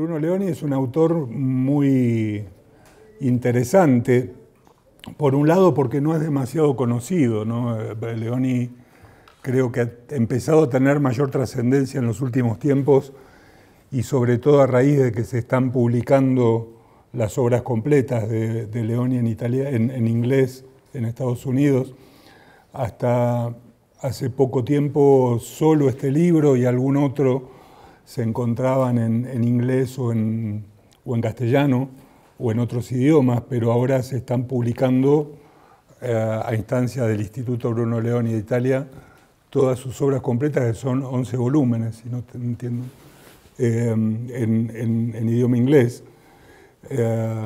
Bruno Leoni es un autor muy interesante, por un lado porque no es demasiado conocido, eh, Leoni creo que ha empezado a tener mayor trascendencia en los últimos tiempos y sobre todo a raíz de que se están publicando las obras completas de, Leoni en, en, inglés en Estados Unidos. Hasta hace poco tiempo solo este libro y algún otro se encontraban en, inglés o en, o en, castellano o en otros idiomas, pero ahora se están publicando eh, a instancia del Instituto Bruno Leoni de Italia todas sus obras completas, que son 11 volúmenes, si no entiendo, eh, en, idioma inglés. Eh,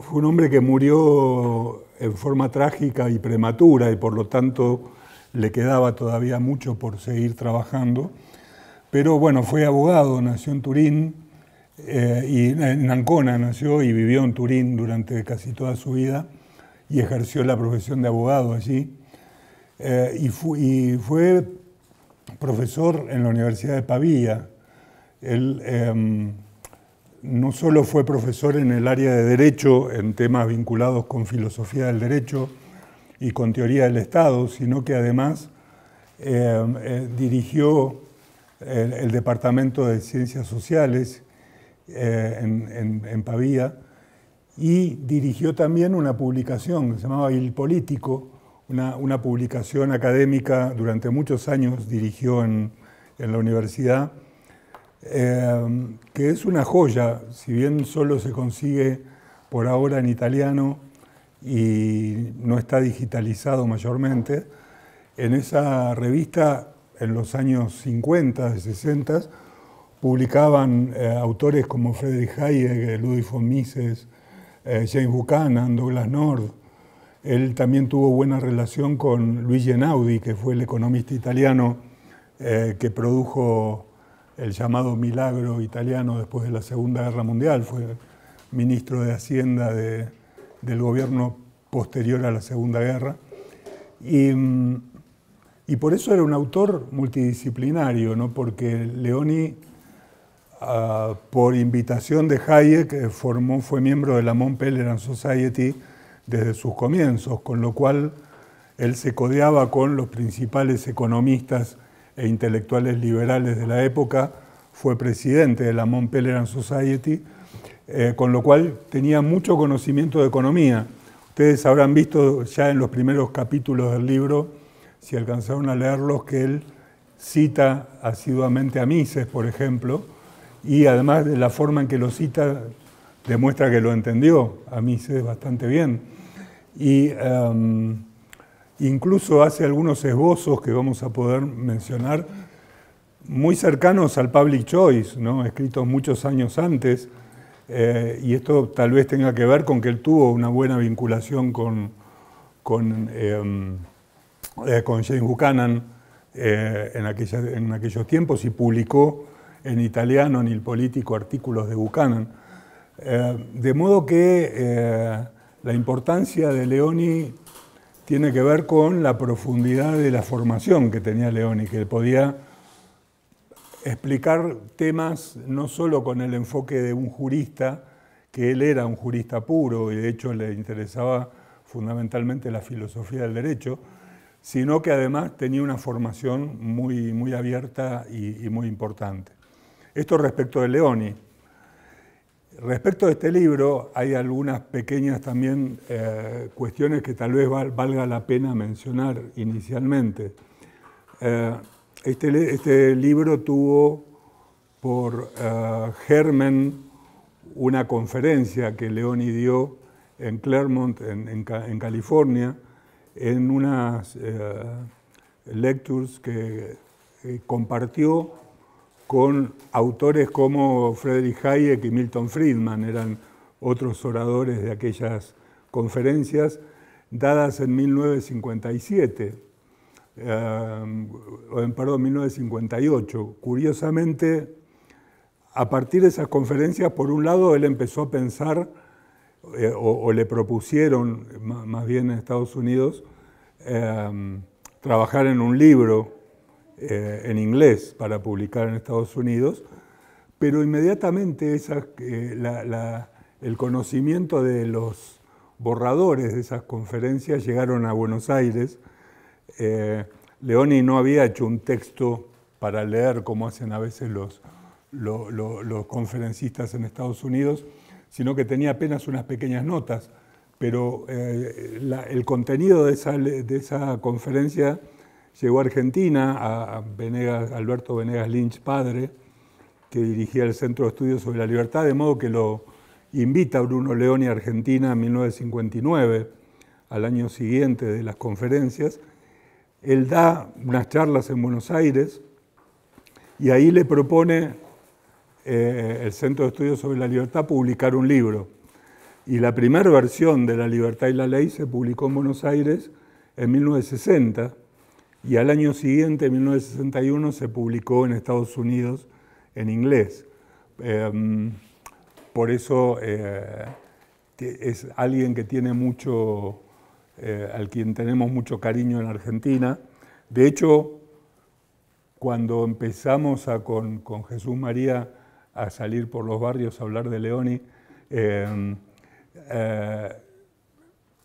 fue un hombre que murió en forma trágica y prematura y por lo tanto le quedaba todavía mucho por seguir trabajando pero bueno, fue abogado, nació en Turín, eh, y en Ancona nació y vivió en Turín durante casi toda su vida y ejerció la profesión de abogado allí. Eh, y, fue profesor en la Universidad de Pavía. Él em, no solo fue profesor en el área de derecho, en temas vinculados con filosofía del derecho y con teoría del Estado, sino que además em, eh, dirigió el, Departamento de Ciencias Sociales eh, en, en, en, Pavía y dirigió también una publicación que se llamaba Il Político, una, una publicación académica durante muchos años dirigió en, en la universidad, eh, que es una joya, si bien solo se consigue por ahora en italiano y no está digitalizado mayormente, en esa revista en los años 50 y 60 publicaban eh, autores como Friedrich Hayek, eh, Ludwig von Mises, eh, James Buchanan, Douglas North. Él también tuvo buena relación con Luigi Einaudi, que fue el economista italiano que produjo el llamado milagro italiano después de la Segunda Guerra Mundial. Fue ministro de Hacienda del gobierno posterior a la Segunda Guerra. Y, mm, y por eso era un autor multidisciplinario, porque Leoni, ah, por invitación de Hayek, eh, formó, fue miembro de la Mont Pelerin Society desde sus comienzos, con lo cual él se codeaba con los principales economistas e intelectuales liberales de la época, fue presidente de la Mont Pelerin Society, eh, con lo cual tenía mucho conocimiento de economía. Ustedes habrán visto ya en los primeros capítulos del libro si alcanzaron a leerlos, que él cita asiduamente a Mises, por ejemplo, y además de la forma en que lo cita demuestra que lo entendió a Mises bastante bien. Y em, incluso hace algunos esbozos que vamos a poder mencionar muy cercanos al public choice, ¿no? escritos muchos años antes, eh, y esto tal vez tenga que ver con que él tuvo una buena vinculación con, con em, eh, con James Buchanan eh, en, aquellos tiempos y publicó en italiano, en el político, artículos de Buchanan. Eh, de modo que la importancia de Leoni tiene que ver con la profundidad de la formación que tenía Leoni, que podía explicar temas no sólo con el enfoque de un jurista, que él era un jurista puro y de hecho le interesaba fundamentalmente la filosofía del derecho, sino que además tenía una formación muy, muy abierta y, muy importante. Esto respecto de Leoni. Respecto de este libro, hay algunas pequeñas también eh, cuestiones que tal vez valga la pena mencionar inicialmente. Eh, este, este, libro tuvo por eh, germen una conferencia que Leoni dio en Claremont, en California, en unas eh, lectures que eh, compartió con autores como Friedrich Hayek y Milton Friedman, eran otros oradores de aquellas conferencias dadas en 1957, eh, perdón, 1958. Curiosamente, a partir de esas conferencias, por un lado, él empezó a pensar eh, o, le propusieron, más bien en Estados Unidos, em, trabajar en un libro eh, en inglés para publicar en Estados Unidos, pero inmediatamente eh, el conocimiento de los borradores de esas conferencias llegaron a Buenos Aires. Leoni no había hecho un texto para leer como hacen a veces los conferencistas en Estados Unidos, sino que tenía apenas unas pequeñas notas, pero eh, el contenido de esa, conferencia llegó a Argentina, a Alberto Venegas Lynch, padre, que dirigía el Centro de Estudios sobre la Libertad, de modo que lo invita Bruno Leoni a Argentina en 1959, al año siguiente de las conferencias. Él da unas charlas en Buenos Aires y ahí le propone eh, el Centro de Estudios sobre la Libertad publicar un libro. Y la primera versión de La Libertad y la Ley se publicó en Buenos Aires en 1960 y al año siguiente, en 1961, se publicó en Estados Unidos en inglés. Em, por eso eh, es alguien que tiene mucho, eh, al quien tenemos mucho cariño en Argentina. De hecho, cuando empezamos con Jesús María a salir por los barrios a hablar de Leoni, em, eh,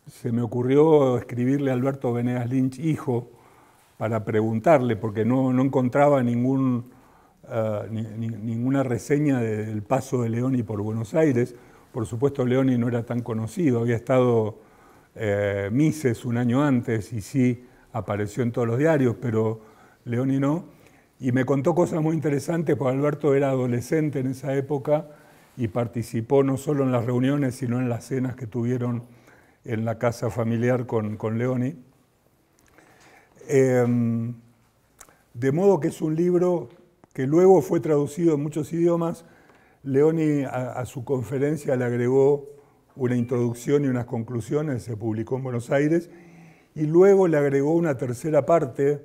se me ocurrió escribirle a Alberto Venegas Lynch, hijo, para preguntarle, porque no, encontraba ningún, eh, ninguna reseña del paso de Leoni por Buenos Aires. Por supuesto, Leoni no era tan conocido, había estado eh, Mises un año antes y sí apareció en todos los diarios, pero Leoni no. Y me contó cosas muy interesantes, porque Alberto era adolescente en esa época y participó no solo en las reuniones, sino en las cenas que tuvieron en la casa familiar con, con Leoni. Em, de modo que es un libro que luego fue traducido en muchos idiomas. Leoni a su conferencia le agregó una introducción y unas conclusiones, se publicó en Buenos Aires, y luego le agregó una tercera parte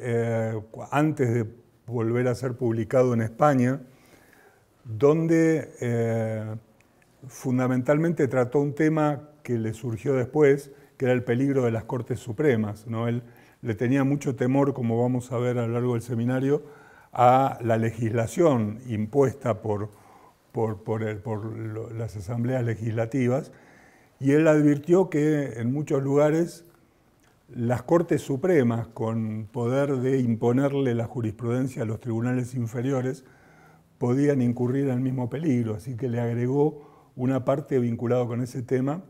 eh, antes de volver a ser publicado en España, donde eh, fundamentalmente trató un tema que le surgió después, que era el peligro de las Cortes Supremas. ¿no? Él le tenía mucho temor, como vamos a ver a lo largo del seminario, a la legislación impuesta por, por, por, las asambleas legislativas, y él advirtió que en muchos lugares las Cortes Supremas, con poder de imponerle la jurisprudencia a los tribunales inferiores, podían incurrir al mismo peligro, así que le agregó una parte vinculada con ese tema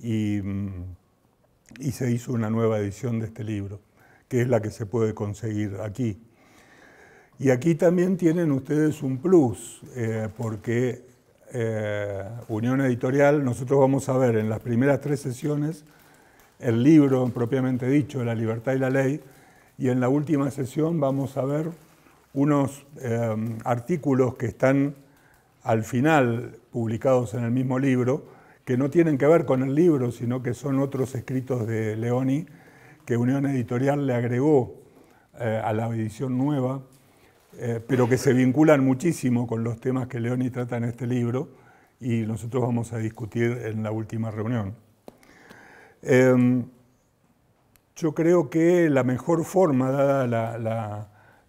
y, se hizo una nueva edición de este libro, que es la que se puede conseguir aquí. Y aquí también tienen ustedes un plus, eh, porque eh, Unión Editorial, nosotros vamos a ver en las primeras tres sesiones, el libro propiamente dicho, La libertad y la ley, y en la última sesión vamos a ver unos eh, artículos que están al final publicados en el mismo libro, que no tienen que ver con el libro, sino que son otros escritos de Leoni que Unión Editorial le agregó eh, a la edición nueva, eh, pero que se vinculan muchísimo con los temas que Leoni trata en este libro y nosotros vamos a discutir en la última reunión. Em, yo creo que la mejor forma, dada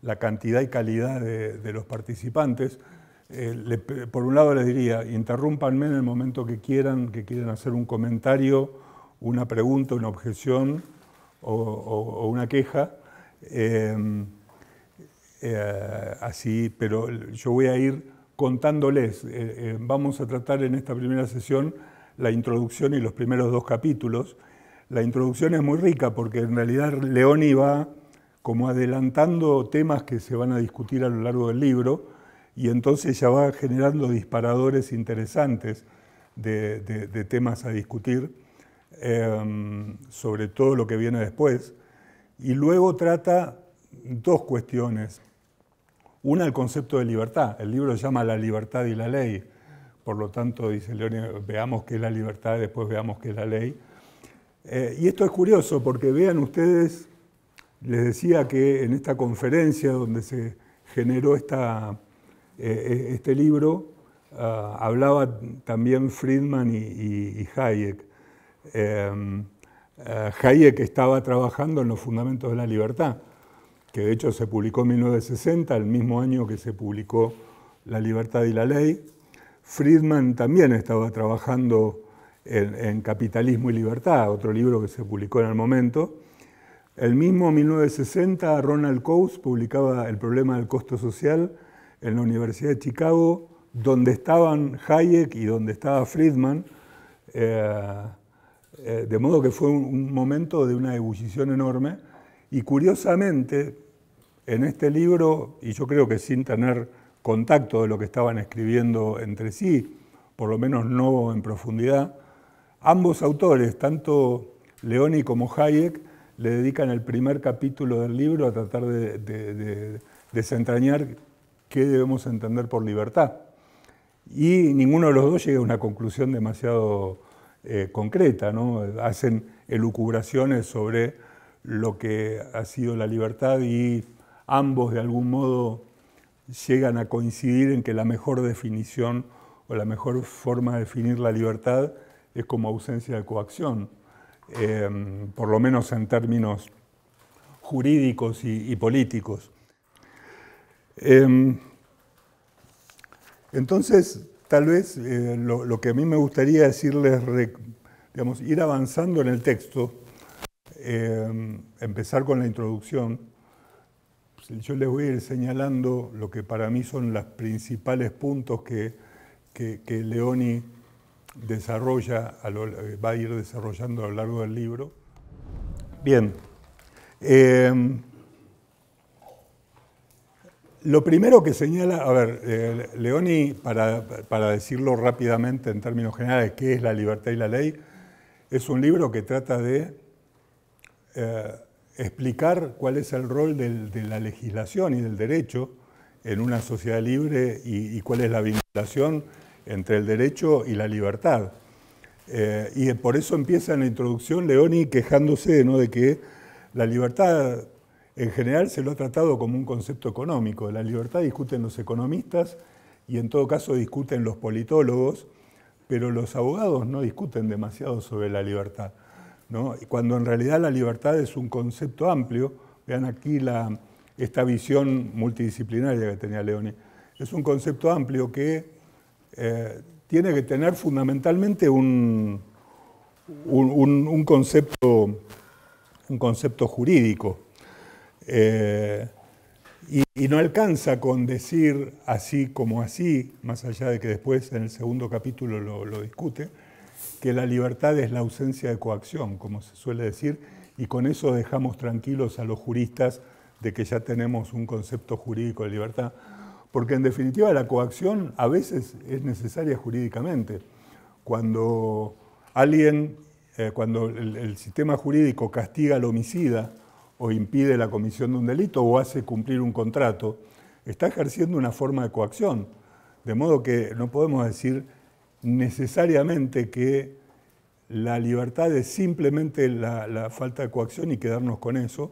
la, cantidad y calidad de, los participantes, eh, por un lado les diría, interrúmpanme en el momento que quieran, que quieran hacer un comentario, una pregunta, una objeción o, una queja. Em, eh, así, pero yo voy a ir contándoles. Eh, vamos a tratar en esta primera sesión la introducción y los primeros dos capítulos. La introducción es muy rica porque en realidad Leoni va como adelantando temas que se van a discutir a lo largo del libro y entonces ya va generando disparadores interesantes de, temas a discutir, em, sobre todo lo que viene después. Y luego trata dos cuestiones. Una, el concepto de libertad. El libro se llama La libertad y la ley. Por lo tanto, dice León, veamos qué es la libertad, después veamos qué es la ley. Eh, y esto es curioso porque vean ustedes, les decía que en esta conferencia donde se generó esta, eh, e-, este libro, ah, hablaba también Friedman y, Hayek. Em, eh, Hayek estaba trabajando en los fundamentos de la libertad, que de hecho se publicó en 1960, el mismo año que se publicó La libertad y la ley. Friedman también estaba trabajando en, Capitalismo y Libertad, otro libro que se publicó en el momento. El mismo 1960, Ronald Coase publicaba El problema del costo social en la Universidad de Chicago, donde estaban Hayek y donde estaba Friedman, eh, eh, de modo que fue un, un momento de una ebullición enorme. Y curiosamente, en este libro, y yo creo que sin tener contacto de lo que estaban escribiendo entre sí, por lo menos no en profundidad, ambos autores, tanto Leoni como Hayek, le dedican el primer capítulo del libro a tratar de, desentrañar qué debemos entender por libertad. Y ninguno de los dos llega a una conclusión demasiado eh, concreta, ¿no? hacen elucubraciones sobre lo que ha sido la libertad y ambos de algún modo llegan a coincidir en que la mejor definición o la mejor forma de definir la libertad es como ausencia de coacción, em, por lo menos en términos jurídicos y, políticos. Em, entonces, tal vez eh, lo, que a mí me gustaría decirles, digamos, ir avanzando en el texto, em, empezar con la introducción, pues, yo les voy a ir señalando lo que para mí son los principales puntos que, que, Leoni desarrolla, eh, va a ir desarrollando a lo largo del libro. Bien. Em, lo primero que señala, a ver, eh, Leoni, para, decirlo rápidamente en términos generales, qué es la libertad y la ley, es un libro que trata de eh, explicar cuál es el rol de la legislación y del derecho en una sociedad libre y, cuál es la vinculación entre el derecho y la libertad. Eh, y por eso empieza en la introducción Leoni quejándose de que la libertad en general se lo ha tratado como un concepto económico. La libertad discuten los economistas y en todo caso discuten los politólogos, pero los abogados no discuten demasiado sobre la libertad. ¿no? cuando en realidad la libertad es un concepto amplio. Vean aquí esta visión multidisciplinaria que tenía Leone. Es un concepto amplio que eh, tiene que tener fundamentalmente un, concepto, jurídico. Eh, y, no alcanza con decir así como así, más allá de que después en el segundo capítulo lo discute, que la libertad es la ausencia de coacción, como se suele decir, y con eso dejamos tranquilos a los juristas de que ya tenemos un concepto jurídico de libertad, porque en definitiva la coacción a veces es necesaria jurídicamente. Cuando alguien, eh, cuando el sistema jurídico castiga al homicida o impide la comisión de un delito o hace cumplir un contrato, está ejerciendo una forma de coacción. De modo que no podemos decir necesariamente que la libertad es simplemente la, falta de coacción y quedarnos con eso.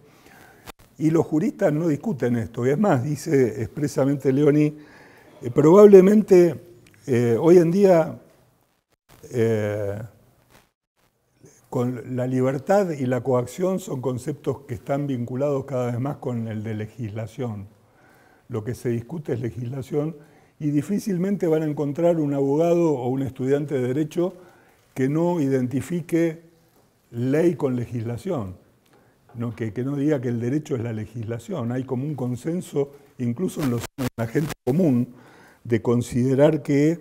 Y los juristas no discuten esto. Y es más, dice expresamente Leoni, eh, probablemente eh, hoy en día eh, con la libertad y la coacción son conceptos que están vinculados cada vez más con el de legislación. Lo que se discute es legislación y difícilmente van a encontrar un abogado o un estudiante de derecho que no identifique ley con legislación, que, no diga que el derecho es la legislación. Hay como un consenso, incluso en, los, la gente común, de considerar que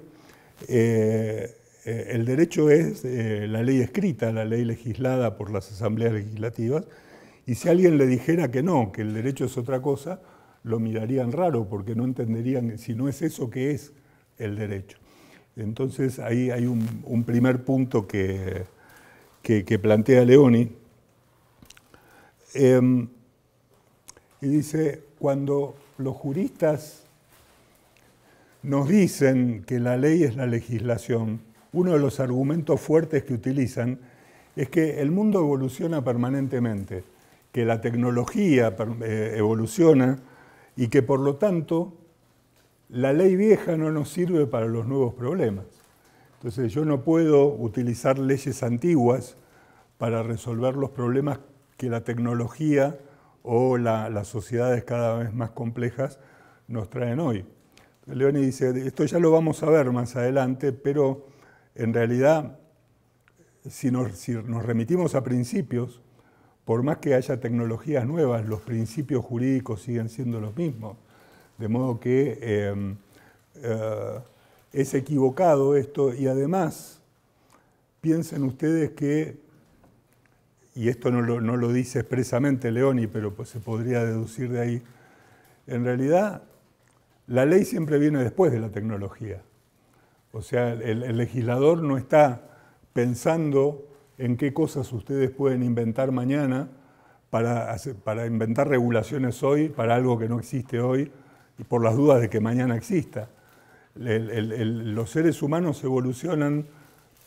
eh, eh, el derecho es eh, la ley escrita, la ley legislada por las asambleas legislativas, y si alguien le dijera que no, que el derecho es otra cosa, lo mirarían raro porque no entenderían si no es eso que es el derecho. Entonces ahí hay un, primer punto que, que, plantea Leoni. Em, y dice, cuando los juristas nos dicen que la ley es la legislación, uno de los argumentos fuertes que utilizan es que el mundo evoluciona permanentemente, que la tecnología eh, evoluciona, y que por lo tanto la ley vieja no nos sirve para los nuevos problemas. Entonces yo no puedo utilizar leyes antiguas para resolver los problemas que la tecnología o las sociedades cada vez más complejas nos traen hoy. Leoni dice, esto ya lo vamos a ver más adelante, pero en realidad si nos remitimos a principios, por más que haya tecnologías nuevas, los principios jurídicos siguen siendo los mismos. De modo que em, eh, es equivocado esto y además piensen ustedes que, y esto no lo, dice expresamente Leoni, pero pues, se podría deducir de ahí, en realidad la ley siempre viene después de la tecnología. O sea, el legislador no está pensando en qué cosas ustedes pueden inventar mañana para, inventar regulaciones hoy para algo que no existe hoy y por las dudas de que mañana exista. los seres humanos evolucionan,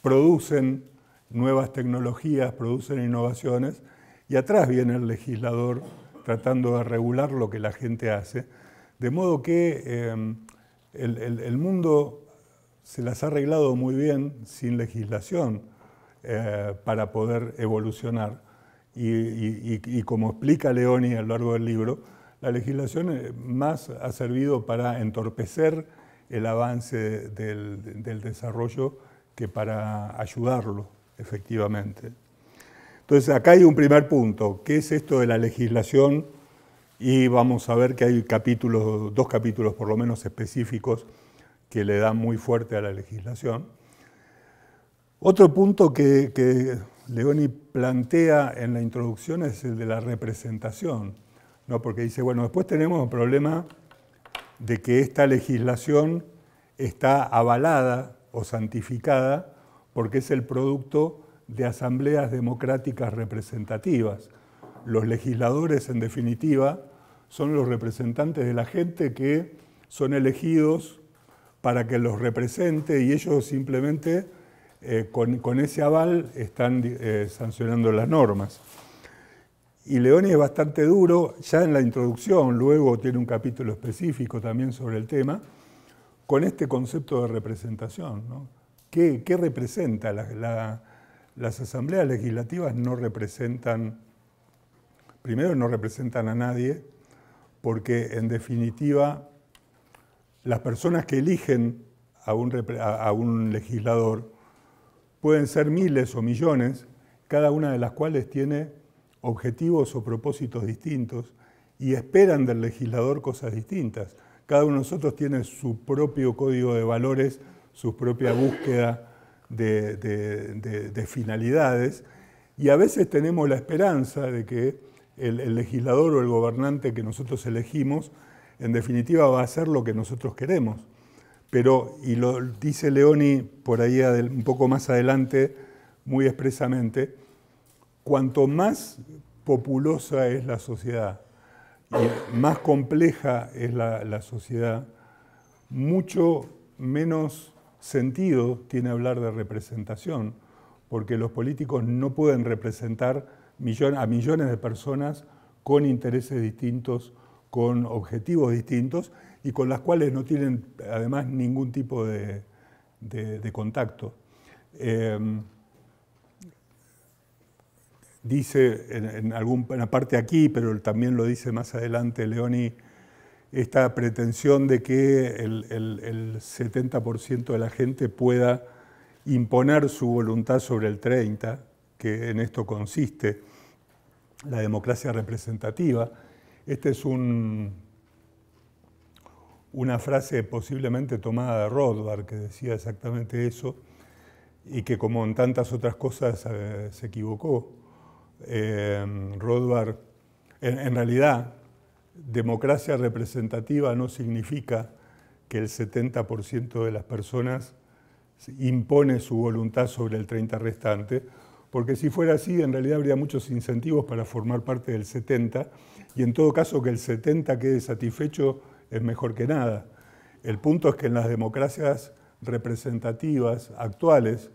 producen nuevas tecnologías, producen innovaciones y atrás viene el legislador tratando de regular lo que la gente hace. De modo que em, el mundo se las ha arreglado muy bien sin legislación eh, para poder evolucionar. Y, como explica Leoni a lo largo del libro, la legislación eh, más ha servido para entorpecer el avance del, desarrollo que para ayudarlo, efectivamente. Entonces, acá hay un primer punto, ¿qué es esto de la legislación? Y vamos a ver que hay dos capítulos por lo menos específicos que le dan muy fuerte a la legislación. Otro punto que, Leoni plantea en la introducción es el de la representación, ¿no? porque dice, bueno, después tenemos el problema de que esta legislación está avalada o santificada porque es el producto de asambleas democráticas representativas. Los legisladores, en definitiva, son los representantes de la gente que son elegidos para que los represente y ellos simplemente eh, con, ese aval están eh, sancionando las normas. Y León es bastante duro, ya en la introducción, luego tiene un capítulo específico también sobre el tema, con este concepto de representación. ¿Qué, representa? las asambleas legislativas no representan, primero no representan a nadie, porque en definitiva las personas que eligen a un legislador pueden ser miles o millones, cada una de las cuales tiene objetivos o propósitos distintos y esperan del legislador cosas distintas. Cada uno de nosotros tiene su propio código de valores, su propia búsqueda de, finalidades y a veces tenemos la esperanza de que el, el legislador o el gobernante que nosotros elegimos en definitiva va a hacer lo que nosotros queremos pero, y lo dice Leoni por ahí un poco más adelante, muy expresamente, cuanto más populosa es la sociedad y más compleja es la, sociedad, mucho menos sentido tiene hablar de representación, porque los políticos no pueden representar a millones de personas con intereses distintos, con objetivos distintos, y con las cuales no tienen además ningún tipo de, contacto. Em, dice en, alguna parte aquí, pero también lo dice más adelante Leoni, esta pretensión de que el, el 70% de la gente pueda imponer su voluntad sobre el 30%, que en esto consiste la democracia representativa. Este es un una frase posiblemente tomada de Rothbard, que decía exactamente eso, y que como en tantas otras cosas eh, se equivocó. Eh, en realidad, democracia representativa no significa que el 70% de las personas impone su voluntad sobre el 30 restante, porque si fuera así, en realidad habría muchos incentivos para formar parte del 70, y en todo caso que el 70 quede satisfecho es mejor que nada. El punto es que en las democracias representativas actuales,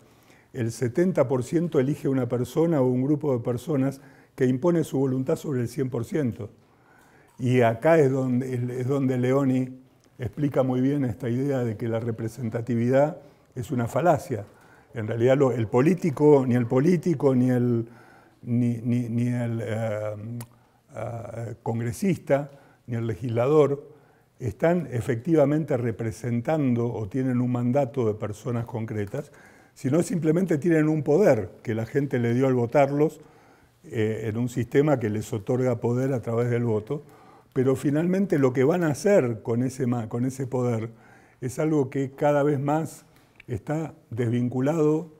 el 70% elige una persona o un grupo de personas que impone su voluntad sobre el 100%. Y acá es donde, es donde Leoni explica muy bien esta idea de que la representatividad es una falacia. En realidad el político, ni el político, ni el, ni, ni, el eh, ah, congresista, ni el legislador, están efectivamente representando o tienen un mandato de personas concretas, sino simplemente tienen un poder que la gente le dio al votarlos eh, en un sistema que les otorga poder a través del voto, pero finalmente lo que van a hacer con ese, con ese poder es algo que cada vez más está desvinculado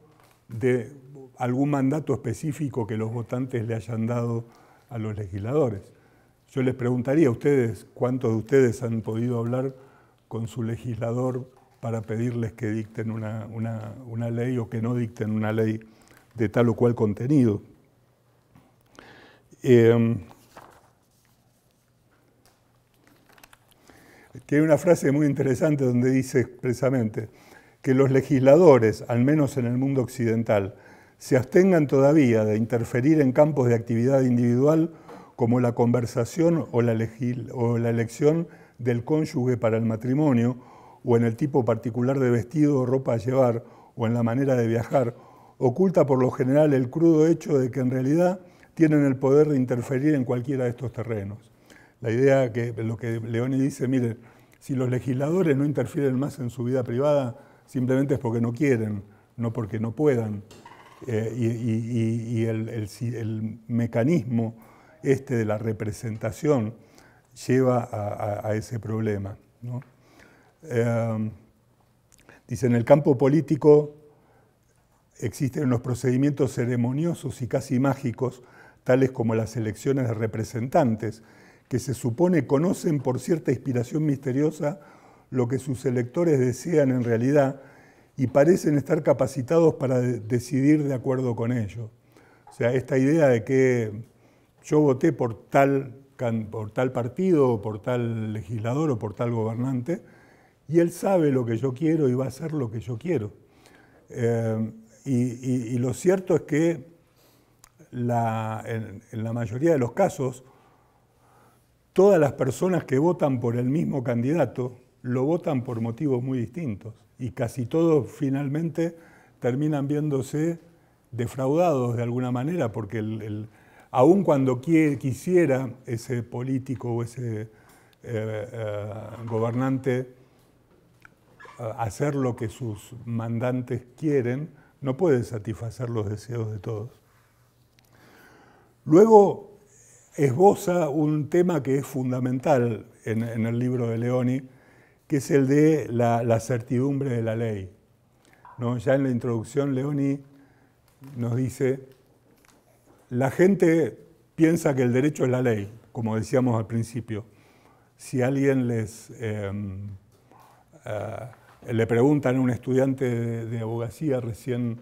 de algún mandato específico que los votantes le hayan dado a los legisladores. Yo les preguntaría a ustedes cuántos de ustedes han podido hablar con su legislador para pedirles que dicten una, ley o que no dicten una ley de tal o cual contenido. tiene em, una frase muy interesante donde dice expresamente que los legisladores, al menos en el mundo occidental, se abstengan todavía de interferir en campos de actividad individual como la conversación o la, o la elección del cónyuge para el matrimonio, o en el tipo particular de vestido o ropa a llevar, o en la manera de viajar, oculta por lo general el crudo hecho de que en realidad tienen el poder de interferir en cualquiera de estos terrenos. La idea que lo que Leoni dice, mire, si los legisladores no interfieren más en su vida privada, simplemente es porque no quieren, no porque no puedan. Eh, y, el, el mecanismo este de la representación lleva a, ese problema. Em, dice, en el campo político existen unos procedimientos ceremoniosos y casi mágicos, tales como las elecciones de representantes, que se supone conocen por cierta inspiración misteriosa lo que sus electores desean en realidad y parecen estar capacitados para decidir de acuerdo con ello. O sea, esta idea de que yo voté por tal, por tal partido, o por tal legislador o por tal gobernante, y él sabe lo que yo quiero y va a hacer lo que yo quiero. Eh, y, lo cierto es que en, la mayoría de los casos, todas las personas que votan por el mismo candidato lo votan por motivos muy distintos y casi todos finalmente terminan viéndose defraudados de alguna manera porque el, aun cuando quisiera ese político o ese eh, eh, gobernante eh, hacer lo que sus mandantes quieren, no puede satisfacer los deseos de todos. Luego esboza un tema que es fundamental en, el libro de Leoni, que es el de la, certidumbre de la ley. Ya en la introducción Leoni nos dice la gente piensa que el derecho es la ley, como decíamos al principio. Si alguien les em, eh, le preguntan a un estudiante de, abogacía recién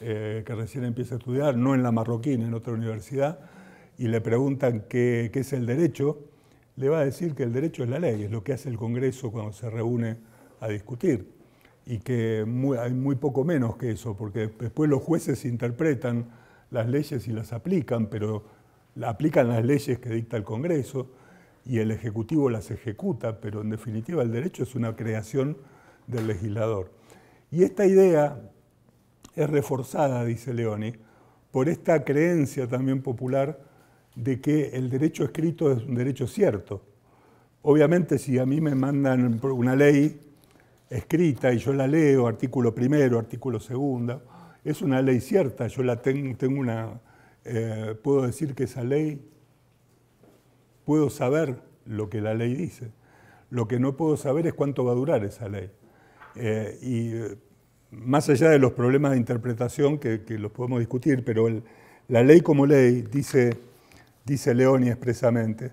eh, que recién empieza a estudiar, no en la Marroquín, en otra universidad, y le preguntan qué, es el derecho, le va a decir que el derecho es la ley, es lo que hace el Congreso cuando se reúne a discutir, y que hay muy poco menos que eso, porque después los jueces interpretan las leyes y las aplican, pero aplican las leyes que dicta el Congreso y el Ejecutivo las ejecuta, pero en definitiva el derecho es una creación del legislador. Y esta idea es reforzada, dice Leoni, por esta creencia también popular de que el derecho escrito es un derecho cierto. Obviamente si a mí me mandan una ley escrita y yo la leo, artículo primero, artículo segundo, es una ley cierta. Yo la tengo, una, eh, puedo decir que esa ley, puedo saber lo que la ley dice. Lo que no puedo saber es cuánto va a durar esa ley. Eh, y eh, más allá de los problemas de interpretación que, los podemos discutir, pero la ley como ley, dice, dice Leoni expresamente,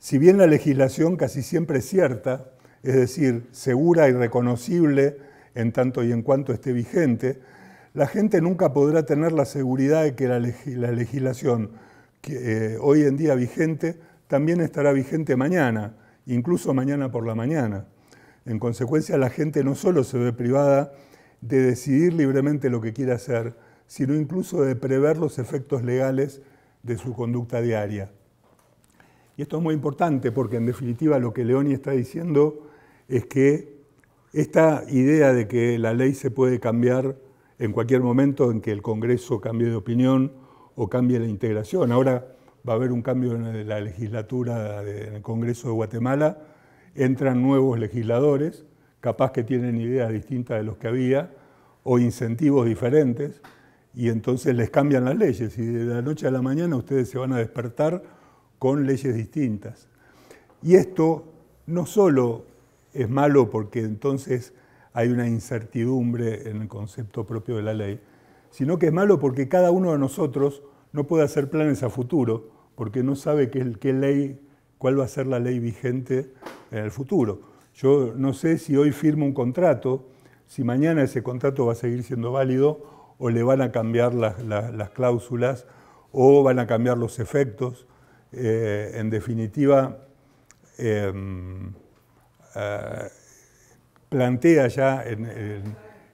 si bien la legislación casi siempre es cierta, es decir, segura y reconocible en tanto y en cuanto esté vigente, la gente nunca podrá tener la seguridad de que la, legislación que, eh, hoy en día vigente también estará vigente mañana, incluso mañana por la mañana. En consecuencia, la gente no solo se ve privada de decidir libremente lo que quiere hacer, sino incluso de prever los efectos legales de su conducta diaria. Y esto es muy importante porque en definitiva lo que Leoni está diciendo es que esta idea de que la ley se puede cambiar en cualquier momento en que el Congreso cambie de opinión o cambie la integración. Ahora va a haber un cambio en la legislatura en el Congreso de Guatemala, entran nuevos legisladores, capaz que tienen ideas distintas de los que había o incentivos diferentes, y entonces les cambian las leyes y de la noche a la mañana ustedes se van a despertar con leyes distintas. Y esto no solo es malo porque entonces hay una incertidumbre en el concepto propio de la ley, sino que es malo porque cada uno de nosotros no puede hacer planes a futuro, porque no sabe qué, ley, cuál va a ser la ley vigente en el futuro. Yo no sé si hoy firmo un contrato, si mañana ese contrato va a seguir siendo válido o le van a cambiar las, cláusulas o van a cambiar los efectos. Eh, en definitiva, em, eh, plantea ya en,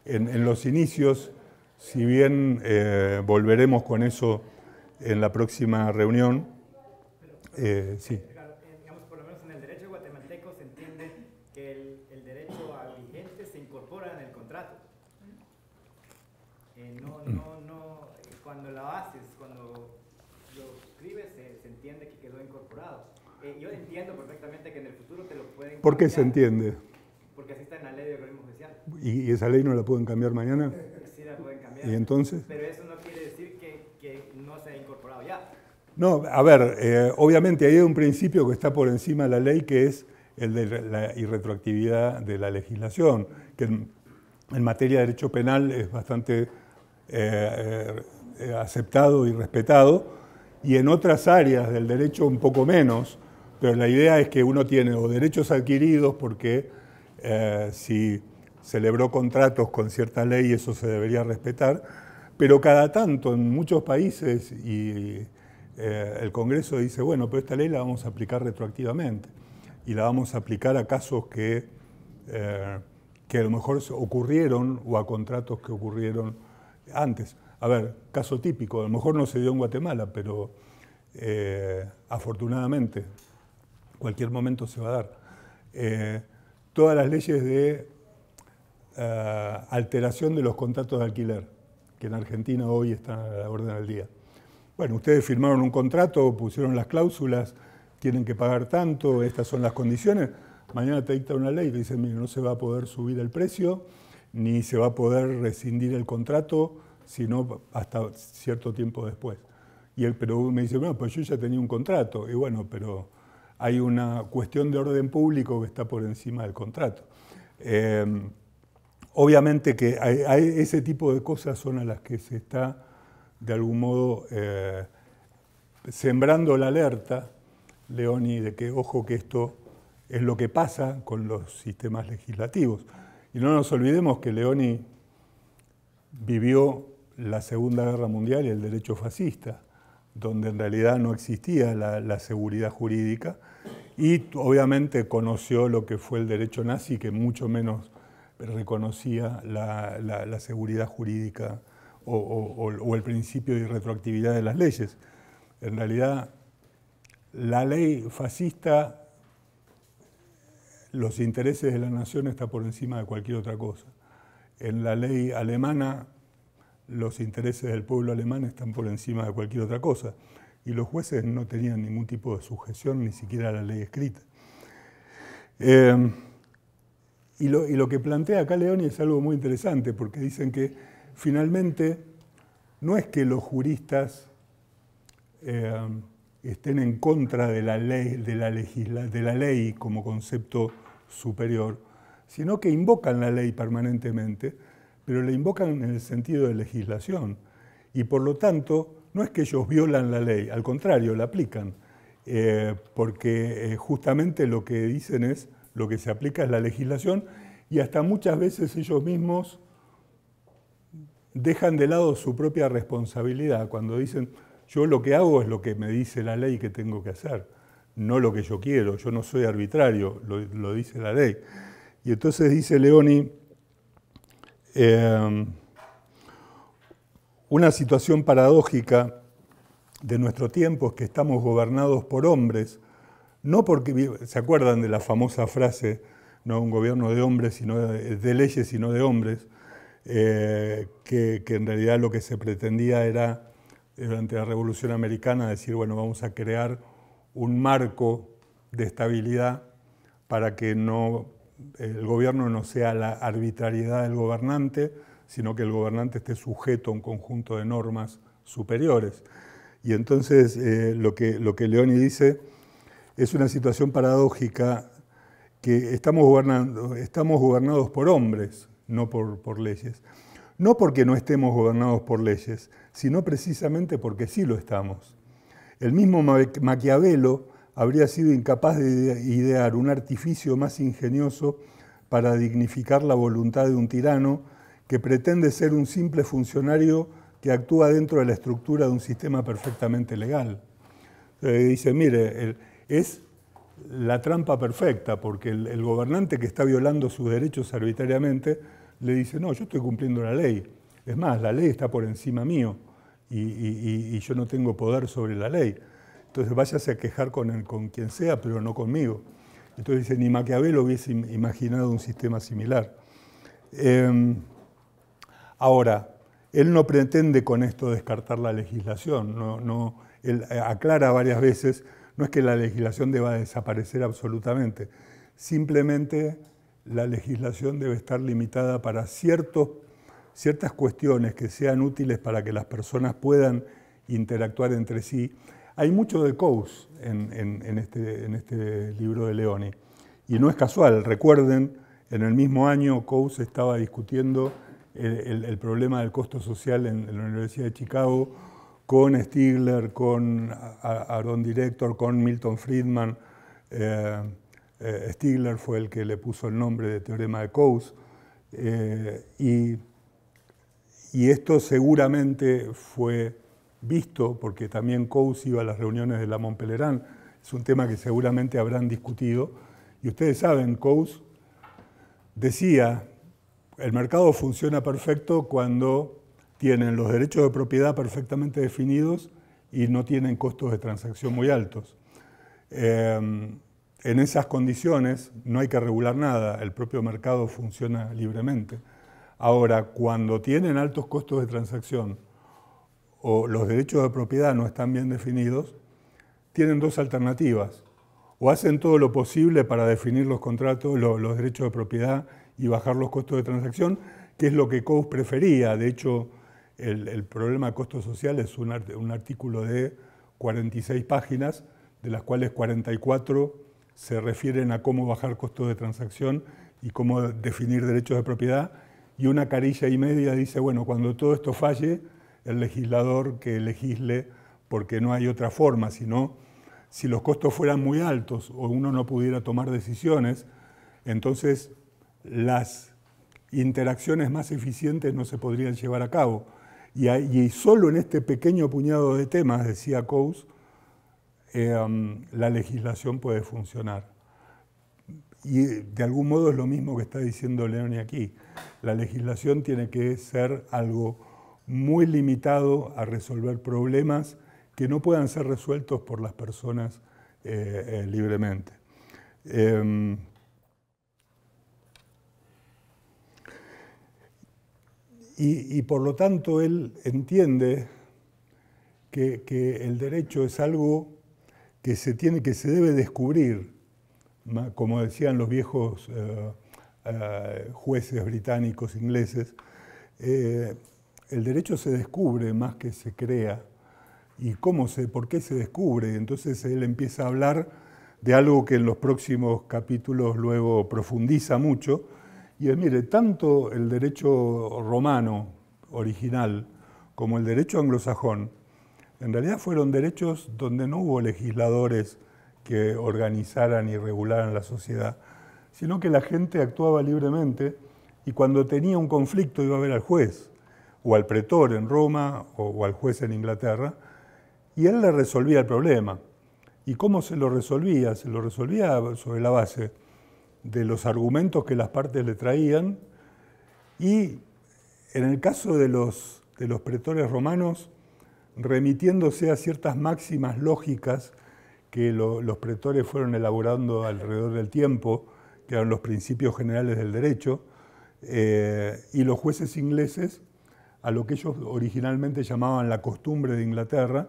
en, los inicios, si bien eh, volveremos con eso en la próxima reunión, eh, sí. ¿Por qué se entiende? Porque así está en la ley del organismo judicial. ¿Y esa ley no la pueden cambiar mañana? Sí, la pueden cambiar. ¿Y entonces? Pero eso no quiere decir que, no se ha incorporado ya. No, a ver, eh, obviamente hay un principio que está por encima de la ley que es el de la irretroactividad de la legislación, que en, materia de derecho penal es bastante eh, eh, aceptado y respetado, y en otras áreas del derecho un poco menos, pero la idea es que uno tiene o derechos adquiridos porque eh, si celebró contratos con cierta ley eso se debería respetar, pero cada tanto en muchos países y eh, el Congreso dice, bueno, pero esta ley la vamos a aplicar retroactivamente y la vamos a aplicar a casos que, eh, que a lo mejor ocurrieron o a contratos que ocurrieron antes. A ver, caso típico, a lo mejor no se dio en Guatemala, pero afortunadamente cualquier momento se va a dar. Eh, todas las leyes de eh, alteración de los contratos de alquiler, que en Argentina hoy están a la orden del día. Bueno, ustedes firmaron un contrato, pusieron las cláusulas, tienen que pagar tanto, estas son las condiciones. Mañana te dicta una ley te dicen, mire, no se va a poder subir el precio, ni se va a poder rescindir el contrato, sino hasta cierto tiempo después. Y él pero me dice, bueno, pues yo ya tenía un contrato. Y bueno, pero hay una cuestión de orden público que está por encima del contrato. Em, obviamente que ese tipo de cosas son a las que se está, de algún modo, eh, sembrando la alerta, Leoni, de que ojo que esto es lo que pasa con los sistemas legislativos. Y no nos olvidemos que Leoni vivió la Segunda Guerra Mundial y el derecho fascista donde en realidad no existía la, seguridad jurídica, y obviamente conoció lo que fue el derecho nazi, que mucho menos reconocía la, seguridad jurídica o, el principio de retroactividad de las leyes. En realidad, la ley fascista, los intereses de la nación está por encima de cualquier otra cosa. En la ley alemana, los intereses del pueblo alemán están por encima de cualquier otra cosa. Y los jueces no tenían ningún tipo de sujeción, ni siquiera a la ley escrita. Em, y, lo, que plantea acá Leoni es algo muy interesante, porque dicen que finalmente no es que los juristas em, estén en contra de la, de, la de la ley como concepto superior, sino que invocan la ley permanentemente pero le invocan en el sentido de legislación. Y por lo tanto, no es que ellos violan la ley, al contrario, la aplican, eh, porque eh, justamente lo que dicen es, lo que se aplica es la legislación, y hasta muchas veces ellos mismos dejan de lado su propia responsabilidad cuando dicen, yo lo que hago es lo que me dice la ley que tengo que hacer, no lo que yo quiero, yo no soy arbitrario, lo dice la ley. Y entonces dice Leoni, Em, una situación paradójica de nuestro tiempo es que estamos gobernados por hombres, no porque, ¿se acuerdan de la famosa frase, no un gobierno de hombres, sino de, leyes, sino de hombres? Eh, que, en realidad lo que se pretendía era, durante la Revolución Americana, decir, bueno, vamos a crear un marco de estabilidad para que no el gobierno no sea la arbitrariedad del gobernante, sino que el gobernante esté sujeto a un conjunto de normas superiores. Y entonces eh, lo, que, lo que Leoni dice es una situación paradójica que estamos, gobernando, estamos gobernados por hombres, no por, por leyes. No porque no estemos gobernados por leyes, sino precisamente porque sí lo estamos. El mismo Maquiavelo habría sido incapaz de idear un artificio más ingenioso para dignificar la voluntad de un tirano que pretende ser un simple funcionario que actúa dentro de la estructura de un sistema perfectamente legal. Eh, dice, mire, es la trampa perfecta, porque el, gobernante que está violando sus derechos arbitrariamente le dice, no, yo estoy cumpliendo la ley. Es más, la ley está por encima mío y yo no tengo poder sobre la ley. Entonces váyase a quejar con, quien sea, pero no conmigo. Entonces dice, ni Maquiavelo hubiese imaginado un sistema similar. Em, ahora, él no pretende con esto descartar la legislación, él aclara varias veces, no es que la legislación deba desaparecer absolutamente, simplemente la legislación debe estar limitada para ciertas cuestiones que sean útiles para que las personas puedan interactuar entre sí, hay mucho de Coase este, en, este, libro de Leoni. Y no es casual, recuerden, en el mismo año Coase estaba discutiendo el, problema del costo social en, la Universidad de Chicago con Stigler, con Aaron Director, con Milton Friedman. Eh, eh, Stigler fue el que le puso el nombre de teorema de Coase. Eh, y esto seguramente fue visto, porque también Coase iba a las reuniones de la Montpellerán, es un tema que seguramente habrán discutido, y ustedes saben, Coase decía, el mercado funciona perfecto cuando tienen los derechos de propiedad perfectamente definidos y no tienen costos de transacción muy altos. Em, en esas condiciones no hay que regular nada, el propio mercado funciona libremente. Ahora, cuando tienen altos costos de transacción, o los derechos de propiedad no están bien definidos, tienen dos alternativas. O hacen todo lo posible para definir los contratos, los, derechos de propiedad y bajar los costos de transacción, que es lo que Coase prefería. De hecho, el, problema de costo social es un, un artículo de 46 páginas, de las cuales 44 se refieren a cómo bajar costos de transacción y cómo definir derechos de propiedad, y una carilla y media dice, bueno, cuando todo esto falle, el legislador que legisle porque no hay otra forma, sino si los costos fueran muy altos o uno no pudiera tomar decisiones, entonces las interacciones más eficientes no se podrían llevar a cabo. Y, solo en este pequeño puñado de temas, decía Coase, em, la legislación puede funcionar. Y de algún modo es lo mismo que está diciendo y aquí. La legislación tiene que ser algo muy limitado a resolver problemas que no puedan ser resueltos por las personas eh, eh, libremente. Em, y, por lo tanto él entiende que, que, el derecho es algo que se, tiene, que se debe descubrir, como decían los viejos eh, jueces británicos, ingleses, el derecho se descubre más que se crea. ¿Y cómo se, por qué se descubre? Entonces él empieza a hablar de algo que en los próximos capítulos luego profundiza mucho. Y es, mire, tanto el derecho romano original como el derecho anglosajón, en realidad fueron derechos donde no hubo legisladores que organizaran y regularan la sociedad, sino que la gente actuaba libremente y cuando tenía un conflicto iba a ver al juez o al pretor en Roma o, al juez en Inglaterra, y él le resolvía el problema. ¿Y cómo se lo resolvía? Se lo resolvía sobre la base de los argumentos que las partes le traían y en el caso de los, pretores romanos, remitiéndose a ciertas máximas lógicas que los pretores fueron elaborando alrededor del tiempo, que eran los principios generales del derecho, eh, y los jueces ingleses a lo que ellos originalmente llamaban la costumbre de Inglaterra,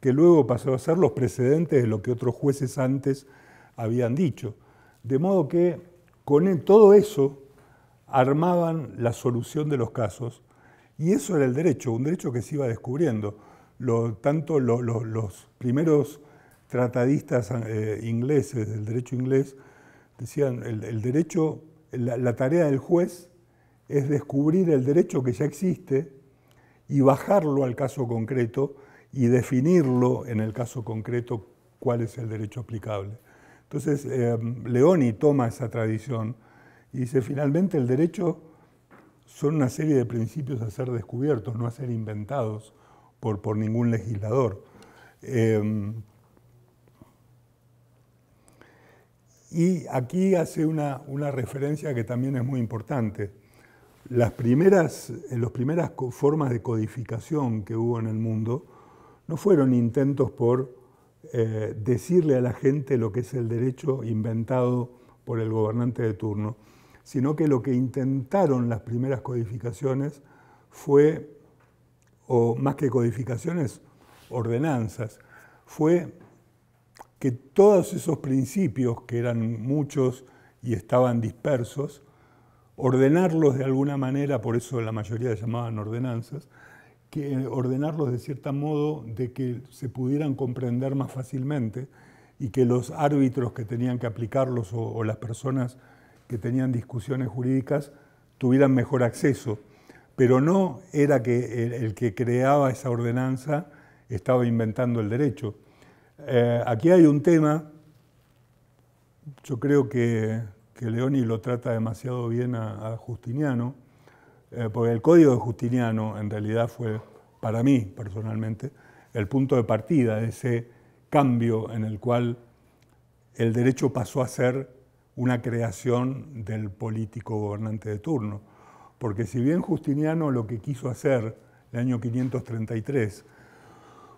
que luego pasó a ser los precedentes de lo que otros jueces antes habían dicho. De modo que con e-, todo eso armaban la solución de los casos y eso era el derecho, un derecho que se iba descubriendo. Lo, tanto los primeros tratadistas eh, ingleses del derecho inglés decían, el, derecho, la tarea del juez es descubrir el derecho que ya existe y bajarlo al caso concreto y definirlo en el caso concreto cuál es el derecho aplicable. Entonces, eh, Leoni toma esa tradición y dice, finalmente el derecho son una serie de principios a ser descubiertos, no a ser inventados por, por ningún legislador. Em, y aquí hace una, una referencia que también es muy importante las primeras, las primeras formas de codificación que hubo en el mundo no fueron intentos por eh, decirle a la gente lo que es el derecho inventado por el gobernante de turno, sino que lo que intentaron las primeras codificaciones fue, o más que codificaciones, ordenanzas, fue que todos esos principios, que eran muchos y estaban dispersos, ordenarlos de alguna manera, por eso la mayoría llamaban ordenanzas, que ordenarlos de cierto modo de que se pudieran comprender más fácilmente y que los árbitros que tenían que aplicarlos o, las personas que tenían discusiones jurídicas tuvieran mejor acceso. Pero no era que el, que creaba esa ordenanza estaba inventando el derecho. Eh, aquí hay un tema, yo creo que que Leoni lo trata demasiado bien a, Justiniano, eh, porque el código de Justiniano en realidad fue, para mí personalmente, el punto de partida de ese cambio en el cual el derecho pasó a ser una creación del político gobernante de turno. Porque si bien Justiniano lo que quiso hacer el año 533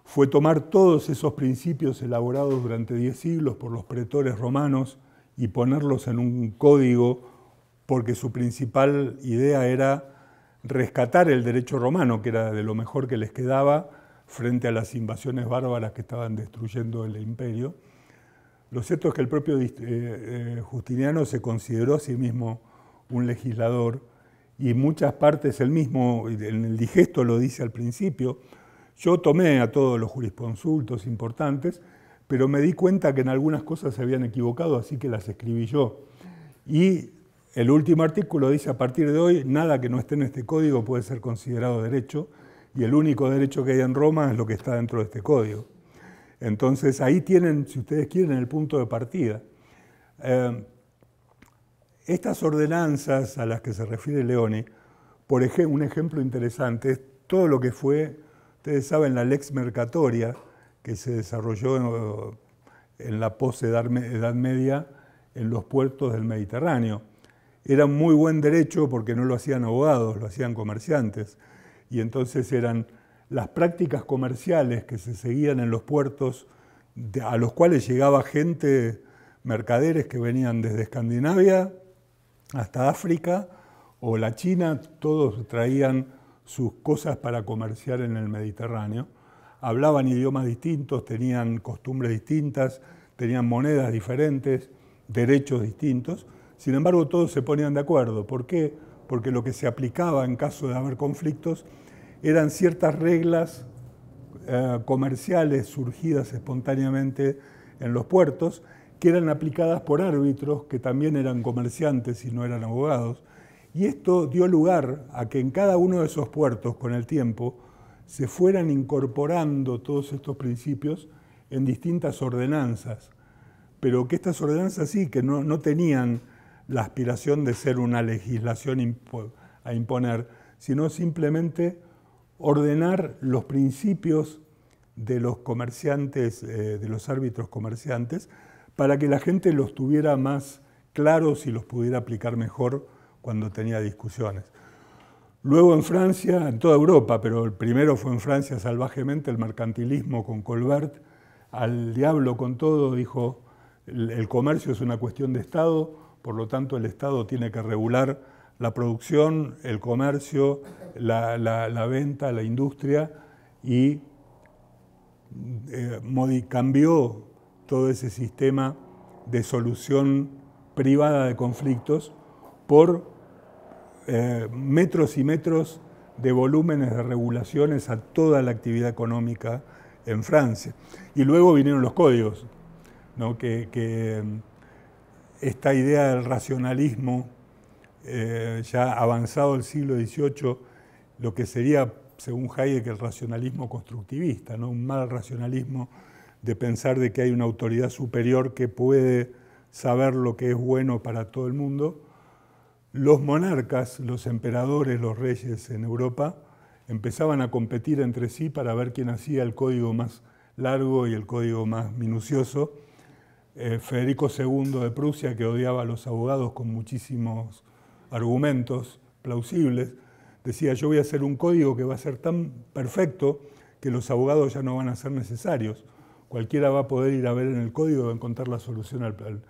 fue tomar todos esos principios elaborados durante diez siglos por los pretores romanos, y ponerlos en un código porque su principal idea era rescatar el derecho romano, que era de lo mejor que les quedaba frente a las invasiones bárbaras que estaban destruyendo el imperio. Lo cierto es que el propio eh, eh, Justiniano se consideró a sí mismo un legislador y en muchas partes él mismo, en el digesto lo dice al principio, yo tomé a todos los jurisconsultos importantes pero me di cuenta que en algunas cosas se habían equivocado, así que las escribí yo. Y el último artículo dice, a partir de hoy, nada que no esté en este código puede ser considerado derecho, y el único derecho que hay en Roma es lo que está dentro de este código. Entonces ahí tienen, si ustedes quieren, el punto de partida. Em, estas ordenanzas a las que se refiere Leone, por ejemplo, un ejemplo interesante es todo lo que fue, ustedes saben, la lex mercatoria, que se desarrolló en, en la post-Edad Media en los puertos del Mediterráneo. Era muy buen derecho porque no lo hacían abogados, lo hacían comerciantes. Y entonces eran las prácticas comerciales que se seguían en los puertos, a los cuales llegaba gente, mercaderes que venían desde Escandinavia hasta África o la China, todos traían sus cosas para comerciar en el Mediterráneo hablaban idiomas distintos, tenían costumbres distintas, tenían monedas diferentes, derechos distintos. Sin embargo, todos se ponían de acuerdo. ¿Por qué? Porque lo que se aplicaba en caso de haber conflictos eran ciertas reglas eh, comerciales surgidas espontáneamente en los puertos, que eran aplicadas por árbitros que también eran comerciantes y no eran abogados. Y esto dio lugar a que en cada uno de esos puertos, con el tiempo, se fueran incorporando todos estos principios en distintas ordenanzas, pero que estas ordenanzas sí, que no, tenían la aspiración de ser una legislación a imponer, sino simplemente ordenar los principios de los comerciantes, eh, de los árbitros comerciantes, para que la gente los tuviera más claros y los pudiera aplicar mejor cuando tenía discusiones. Luego en Francia, en toda Europa, pero el primero fue en Francia salvajemente, el mercantilismo con Colbert, al diablo con todo, dijo, el comercio es una cuestión de Estado, por lo tanto el Estado tiene que regular la producción, el comercio, la, venta, la industria, y eh, cambió todo ese sistema de solución privada de conflictos por eh, metros y metros de volúmenes de regulaciones a toda la actividad económica en Francia. Y luego vinieron los códigos, ¿no? que, mm, esta idea del racionalismo eh, ya avanzado el siglo XVIII, lo que sería, según Hayek, el racionalismo constructivista, ¿no? un mal racionalismo de pensar de que hay una autoridad superior que puede saber lo que es bueno para todo el mundo, los monarcas, los emperadores, los reyes en Europa empezaban a competir entre sí para ver quién hacía el código más largo y el código más minucioso. Eh, Federico II de Prusia, que odiaba a los abogados con muchísimos argumentos plausibles, decía, yo voy a hacer un código que va a ser tan perfecto que los abogados ya no van a ser necesarios. Cualquiera va a poder ir a ver en el código y encontrar la solución al problema".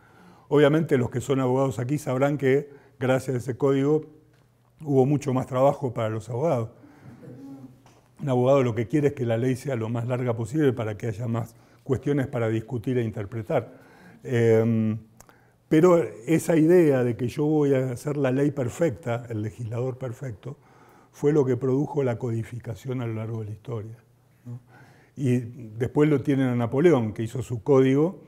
Obviamente los que son abogados aquí sabrán que gracias a ese código hubo mucho más trabajo para los abogados. Un abogado lo que quiere es que la ley sea lo más larga posible para que haya más cuestiones para discutir e interpretar. Em, pero esa idea de que yo voy a hacer la ley perfecta, el legislador perfecto, fue lo que produjo la codificación a lo largo de la historia. Y después lo tienen a Napoleón, que hizo su código,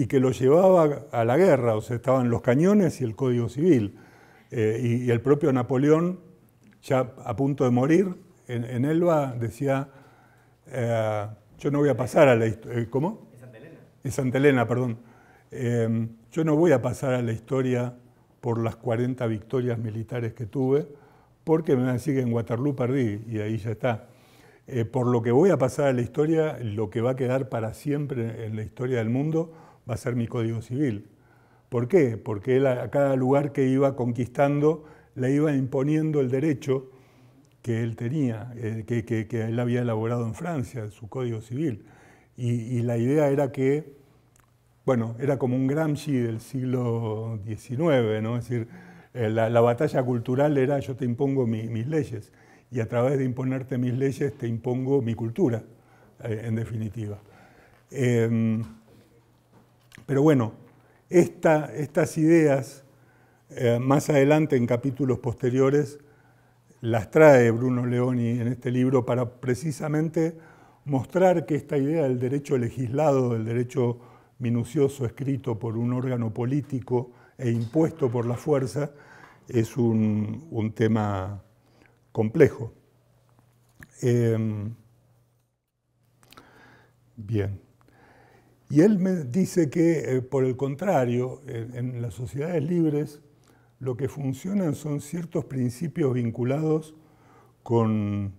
y que lo llevaba a la guerra, o sea, estaban los cañones y el Código Civil. Eh, y, el propio Napoleón, ya a punto de morir, en, Elba decía, eh, yo no voy a pasar a la historia, eh, ¿cómo? En Santa Elena. perdón. Em, yo no voy a pasar a la historia por las 40 victorias militares que tuve, porque me van a decir que en Waterloo perdí, y ahí ya está. por lo que voy a pasar a la historia, lo que va a quedar para siempre en la historia del mundo, va a ser mi código civil. ¿Por qué? Porque él a cada lugar que iba conquistando le iba imponiendo el derecho que él tenía, eh, que, él había elaborado en Francia, su código civil. Y, la idea era que, bueno, era como un Gramsci del siglo XIX, ¿no? Es decir, eh, la, batalla cultural era yo te impongo mis leyes y a través de imponerte mis leyes te impongo mi cultura, eh, en definitiva. Em, pero bueno, estas ideas, eh, más adelante en capítulos posteriores, las trae Bruno Leoni en este libro para precisamente mostrar que esta idea del derecho legislado, del derecho minucioso escrito por un órgano político e impuesto por la fuerza, es un, tema complejo. Em, bien. Y él dice que, eh, por el contrario, en, las sociedades libres lo que funcionan son ciertos principios vinculados con,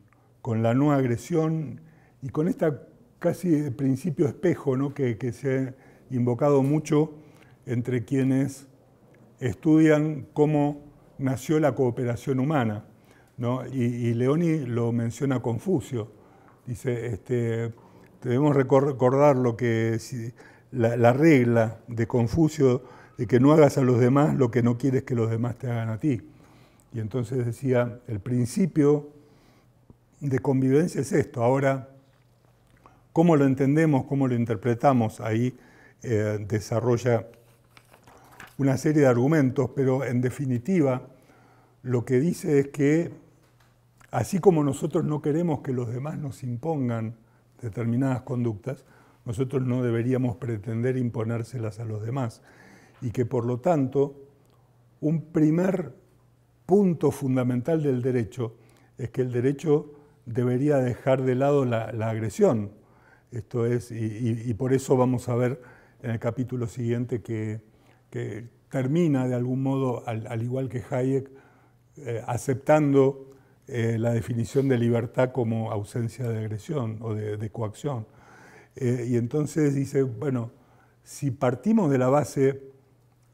la no agresión y con este casi principio espejo ¿no? que, se ha invocado mucho entre quienes estudian cómo nació la cooperación humana. ¿no? Y, y, Leoni lo menciona Confucio. Dice, este, Debemos recordar lo que la, regla de Confucio de que no hagas a los demás lo que no quieres que los demás te hagan a ti. Y entonces decía, el principio de convivencia es esto. Ahora, cómo lo entendemos, cómo lo interpretamos, ahí eh, desarrolla una serie de argumentos, pero en definitiva lo que dice es que así como nosotros no queremos que los demás nos impongan, determinadas conductas, nosotros no deberíamos pretender imponérselas a los demás y que por lo tanto un primer punto fundamental del derecho es que el derecho debería dejar de lado la, agresión. Esto es, y, por eso vamos a ver en el capítulo siguiente que, termina de algún modo, al, igual que Hayek, eh, aceptando eh, la definición de libertad como ausencia de agresión o de, coacción. Eh, y entonces dice, bueno, si partimos de la base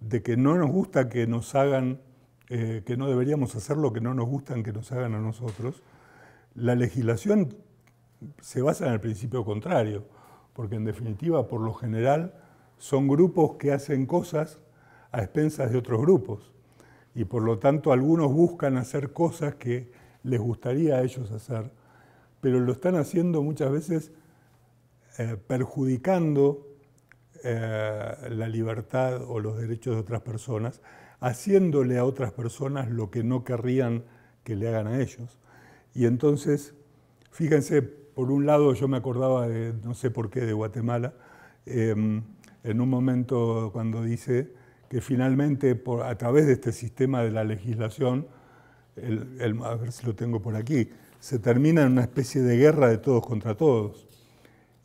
de que no nos gusta que nos hagan, eh, que no deberíamos hacer lo que no nos gustan que nos hagan a nosotros, la legislación se basa en el principio contrario, porque en definitiva, por lo general, son grupos que hacen cosas a expensas de otros grupos. Y por lo tanto, algunos buscan hacer cosas que les gustaría a ellos hacer, pero lo están haciendo muchas veces eh, perjudicando eh, la libertad o los derechos de otras personas, haciéndole a otras personas lo que no querrían que le hagan a ellos. Y entonces, fíjense, por un lado yo me acordaba de, no sé por qué, de Guatemala, em, en un momento cuando dice que finalmente por, a través de este sistema de la legislación el, a ver si lo tengo por aquí, se termina en una especie de guerra de todos contra todos.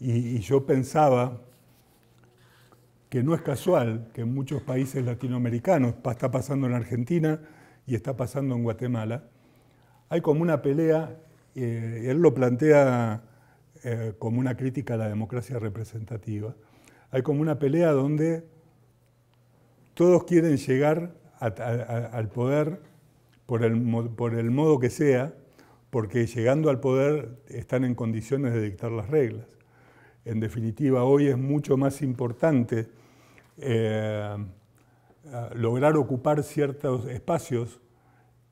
Y, yo pensaba que no es casual que en muchos países latinoamericanos, está pasando en Argentina y está pasando en Guatemala, hay como una pelea, eh, él lo plantea eh, como una crítica a la democracia representativa, hay como una pelea donde todos quieren llegar al poder por el, modo que sea, porque llegando al poder están en condiciones de dictar las reglas. En definitiva, hoy es mucho más importante eh, lograr ocupar ciertos espacios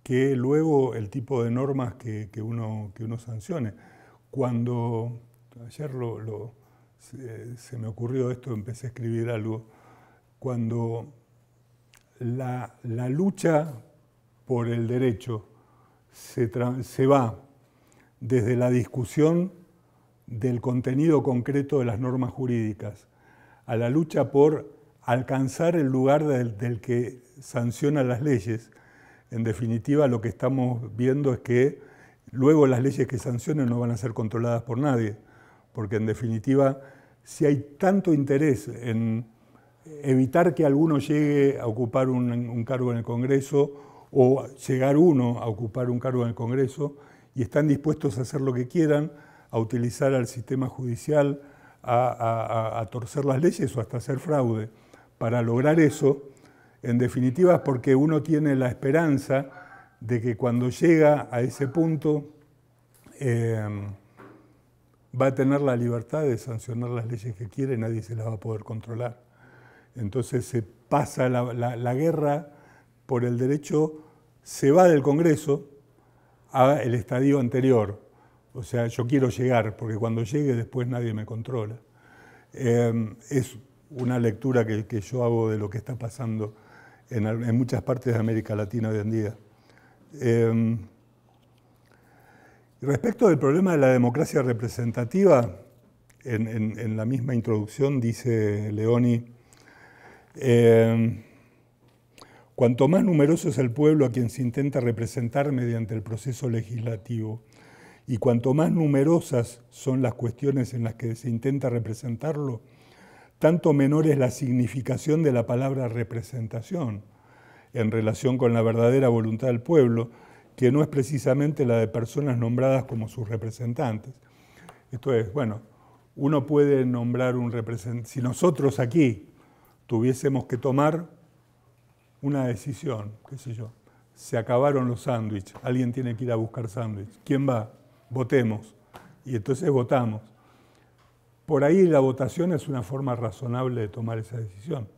que luego el tipo de normas que, uno, que uno, sancione. Cuando ayer lo, se, me ocurrió esto, empecé a escribir algo, cuando la, la lucha por el derecho se, va desde la discusión del contenido concreto de las normas jurídicas a la lucha por alcanzar el lugar del, que sanciona las leyes. En definitiva, lo que estamos viendo es que luego las leyes que sancionen no van a ser controladas por nadie, porque en definitiva, si hay tanto interés en evitar que alguno llegue a ocupar un cargo en el Congreso o llegar uno a ocupar un cargo en el Congreso y están dispuestos a hacer lo que quieran, a utilizar al sistema judicial, a, torcer las leyes o hasta hacer fraude. Para lograr eso, en definitiva, es porque uno tiene la esperanza de que cuando llega a ese punto em, va a tener la libertad de sancionar las leyes que quiere, nadie se las va a poder controlar. Entonces se pasa la guerra por el derecho se va del Congreso al estadio anterior. O sea, yo quiero llegar, porque cuando llegue después nadie me controla. Eh, es una lectura que, yo hago de lo que está pasando en, muchas partes de América Latina hoy en día. Eh, respecto del problema de la democracia representativa, en, la misma introducción dice Leoni, eh, Cuanto más numeroso es el pueblo a quien se intenta representar mediante el proceso legislativo y cuanto más numerosas son las cuestiones en las que se intenta representarlo, tanto menor es la significación de la palabra representación en relación con la verdadera voluntad del pueblo, que no es precisamente la de personas nombradas como sus representantes. Esto es, bueno, uno puede nombrar un representante, si nosotros aquí tuviésemos que tomar una decisión, qué sé yo, se acabaron los sándwiches, alguien tiene que ir a buscar sándwiches. ¿quién va? Votemos. Y entonces votamos. Por ahí la votación es una forma razonable de tomar esa decisión.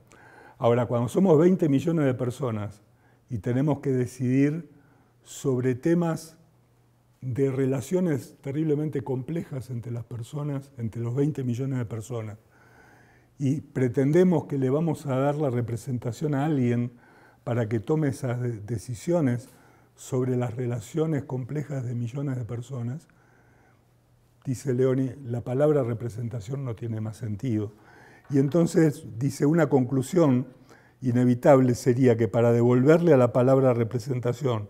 Ahora, cuando somos 20 millones de personas y tenemos que decidir sobre temas de relaciones terriblemente complejas entre las personas, entre los 20 millones de personas, y pretendemos que le vamos a dar la representación a alguien para que tome esas decisiones sobre las relaciones complejas de millones de personas, dice Leoni, la palabra representación no tiene más sentido. Y entonces dice, una conclusión inevitable sería que para devolverle a la palabra representación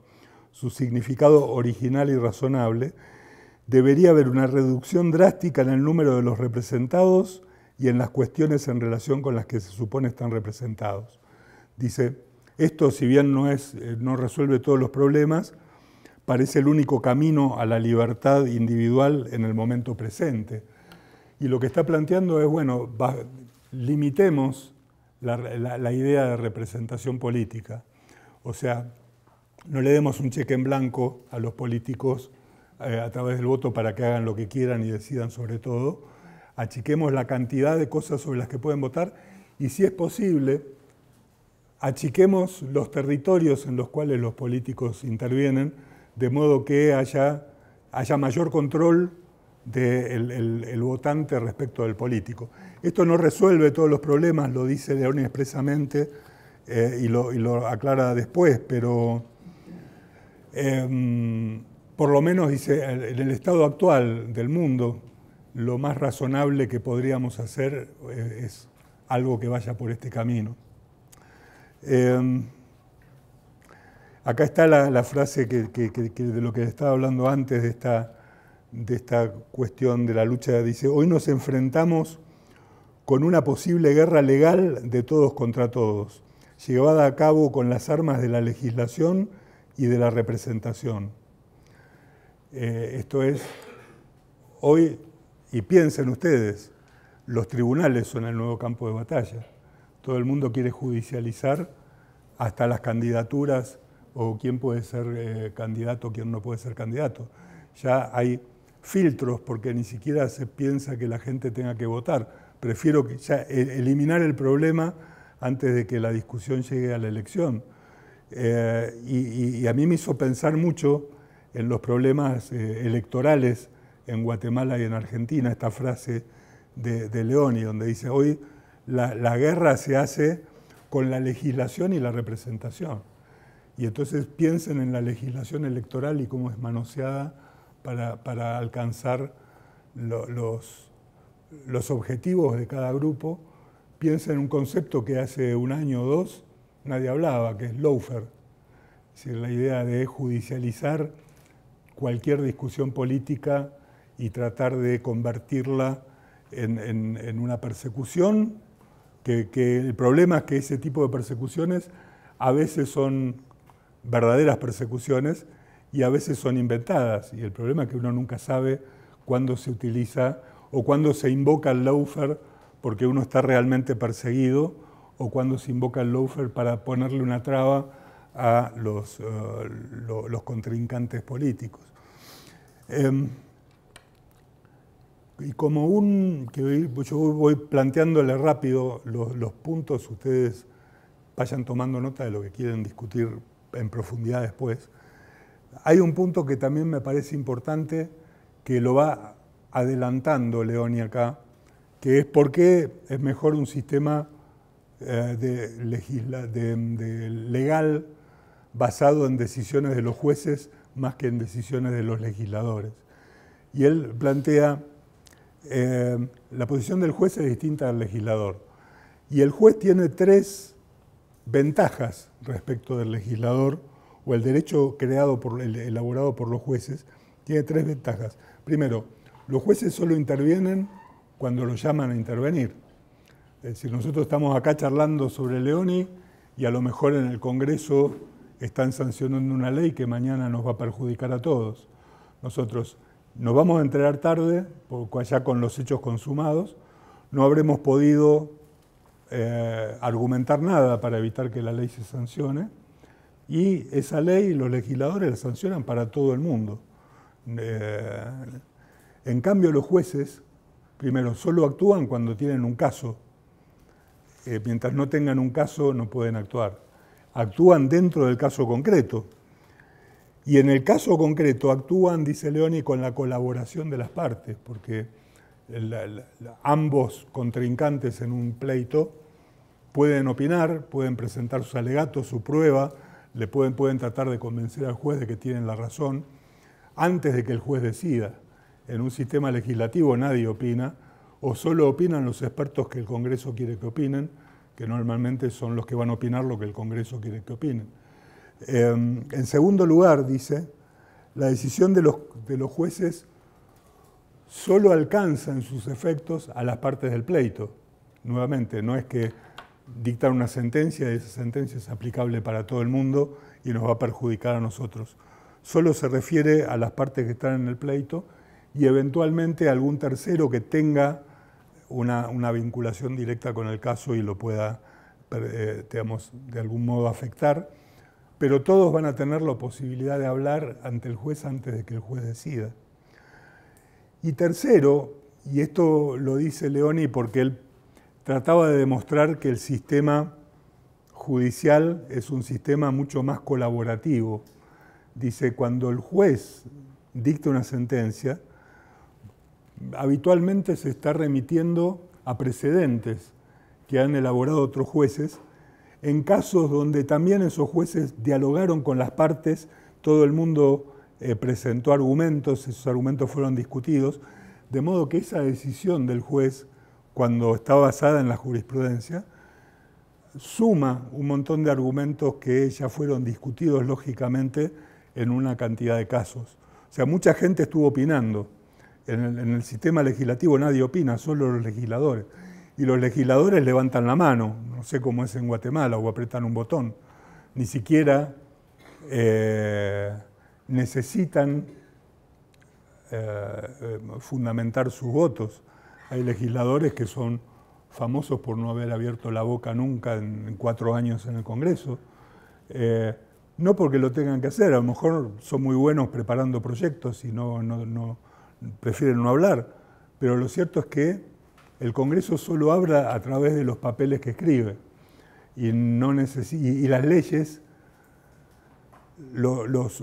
su significado original y razonable, debería haber una reducción drástica en el número de los representados y en las cuestiones en relación con las que se supone están representados. Dice, esto, si bien no, es, eh, no resuelve todos los problemas, parece el único camino a la libertad individual en el momento presente. Y lo que está planteando es, bueno, limitemos la, idea de representación política. O sea, no le demos un cheque en blanco a los políticos eh, a través del voto para que hagan lo que quieran y decidan sobre todo. Achiquemos la cantidad de cosas sobre las que pueden votar y si es posible, achiquemos los territorios en los cuales los políticos intervienen, de modo que haya, mayor control del votante respecto del político. Esto no resuelve todos los problemas, lo dice León expresamente eh, y, lo, aclara después, pero em, por lo menos dice, en el estado actual del mundo, lo más razonable que podríamos hacer eh, es algo que vaya por este camino. Em, acá está la, frase que, de lo que estaba hablando antes de esta, de esta cuestión de la lucha. Dice, hoy nos enfrentamos con una posible guerra legal de todos contra todos, llevada a cabo con las armas de la legislación y de la representación. Eh, esto es, hoy, y piensen ustedes, los tribunales son el nuevo campo de batalla. Todo el mundo quiere judicializar hasta las candidaturas o quién puede ser eh, candidato, quién no puede ser candidato. Ya hay filtros porque ni siquiera se piensa que la gente tenga que votar. Prefiero que eh, eliminar el problema antes de que la discusión llegue a la elección. Eh, y, a mí me hizo pensar mucho en los problemas electorales en Guatemala y en Argentina, esta frase de, de León, y donde dice, hoy la, guerra se hace con la legislación y la representación. Y entonces piensen en la legislación electoral y cómo es manoseada para, alcanzar los, objetivos de cada grupo. Piensen en un concepto que hace un año o dos nadie hablaba, que es Loafer. Es decir, la idea de judicializar cualquier discusión política y tratar de convertirla en una persecución que, el problema es que ese tipo de persecuciones a veces son verdaderas persecuciones y a veces son inventadas. Y el problema es que uno nunca sabe cuándo se utiliza o cuándo se invoca el loafer porque uno está realmente perseguido o cuándo se invoca el loafer para ponerle una traba a los, eh, contrincantes políticos. Em, y como un, yo voy planteándole rápido los, puntos, ustedes vayan tomando nota de lo que quieren discutir en profundidad después. Hay un punto que también me parece importante, que lo va adelantando León y acá, que es por qué es mejor un sistema eh, legal basado en decisiones de los jueces más que en decisiones de los legisladores. Y él plantea eh, la posición del juez es distinta al legislador. Y el juez tiene tres ventajas respecto del legislador o el derecho creado por, elaborado por los jueces. Tiene tres ventajas. Primero, los jueces solo intervienen cuando los llaman a intervenir. Es decir, nosotros estamos acá charlando sobre Leoni y a lo mejor en el Congreso están sancionando una ley que mañana nos va a perjudicar a todos. Nosotros nos vamos a enterar tarde, ya con los hechos consumados, no habremos podido eh, argumentar nada para evitar que la ley se sancione y esa ley los legisladores la sancionan para todo el mundo. Eh, en cambio los jueces, primero, solo actúan cuando tienen un caso. Eh, mientras no tengan un caso no pueden actuar. Actúan dentro del caso concreto. Y en el caso concreto actúan, dice Leoni, con la colaboración de las partes, porque ambos contrincantes en un pleito pueden opinar, pueden presentar sus alegatos, su prueba, le pueden, pueden tratar de convencer al juez de que tienen la razón antes de que el juez decida. En un sistema legislativo nadie opina, o solo opinan los expertos que el Congreso quiere que opinen, que normalmente son los que van a opinar lo que el Congreso quiere que opinen. Em, en segundo lugar, dice, la decisión de los, jueces solo alcanza en sus efectos a las partes del pleito. Nuevamente, no es que dictar una sentencia y esa sentencia es aplicable para todo el mundo y nos va a perjudicar a nosotros. Solo se refiere a las partes que están en el pleito y eventualmente algún tercero que tenga una, vinculación directa con el caso y lo pueda, eh, digamos, de algún modo afectar pero todos van a tener la posibilidad de hablar ante el juez antes de que el juez decida. Y tercero, y esto lo dice Leoni porque él trataba de demostrar que el sistema judicial es un sistema mucho más colaborativo. Dice, cuando el juez dicta una sentencia, habitualmente se está remitiendo a precedentes que han elaborado otros jueces en casos donde también esos jueces dialogaron con las partes, todo el mundo eh, presentó argumentos, esos argumentos fueron discutidos, de modo que esa decisión del juez, cuando está basada en la jurisprudencia, suma un montón de argumentos que ya fueron discutidos lógicamente en una cantidad de casos. O sea, mucha gente estuvo opinando. En en el sistema legislativo nadie opina, solo los legisladores y los legisladores levantan la mano, no sé cómo es en Guatemala, o apretan un botón, ni siquiera eh, necesitan eh, eh, fundamentar sus votos. Hay legisladores que son famosos por no haber abierto la boca nunca en, cuatro años en el Congreso, no porque lo tengan que hacer, a lo mejor son muy buenos preparando proyectos y no prefieren no hablar, pero lo cierto es que el Congreso solo habla a través de los papeles que escribe y, no las leyes, los,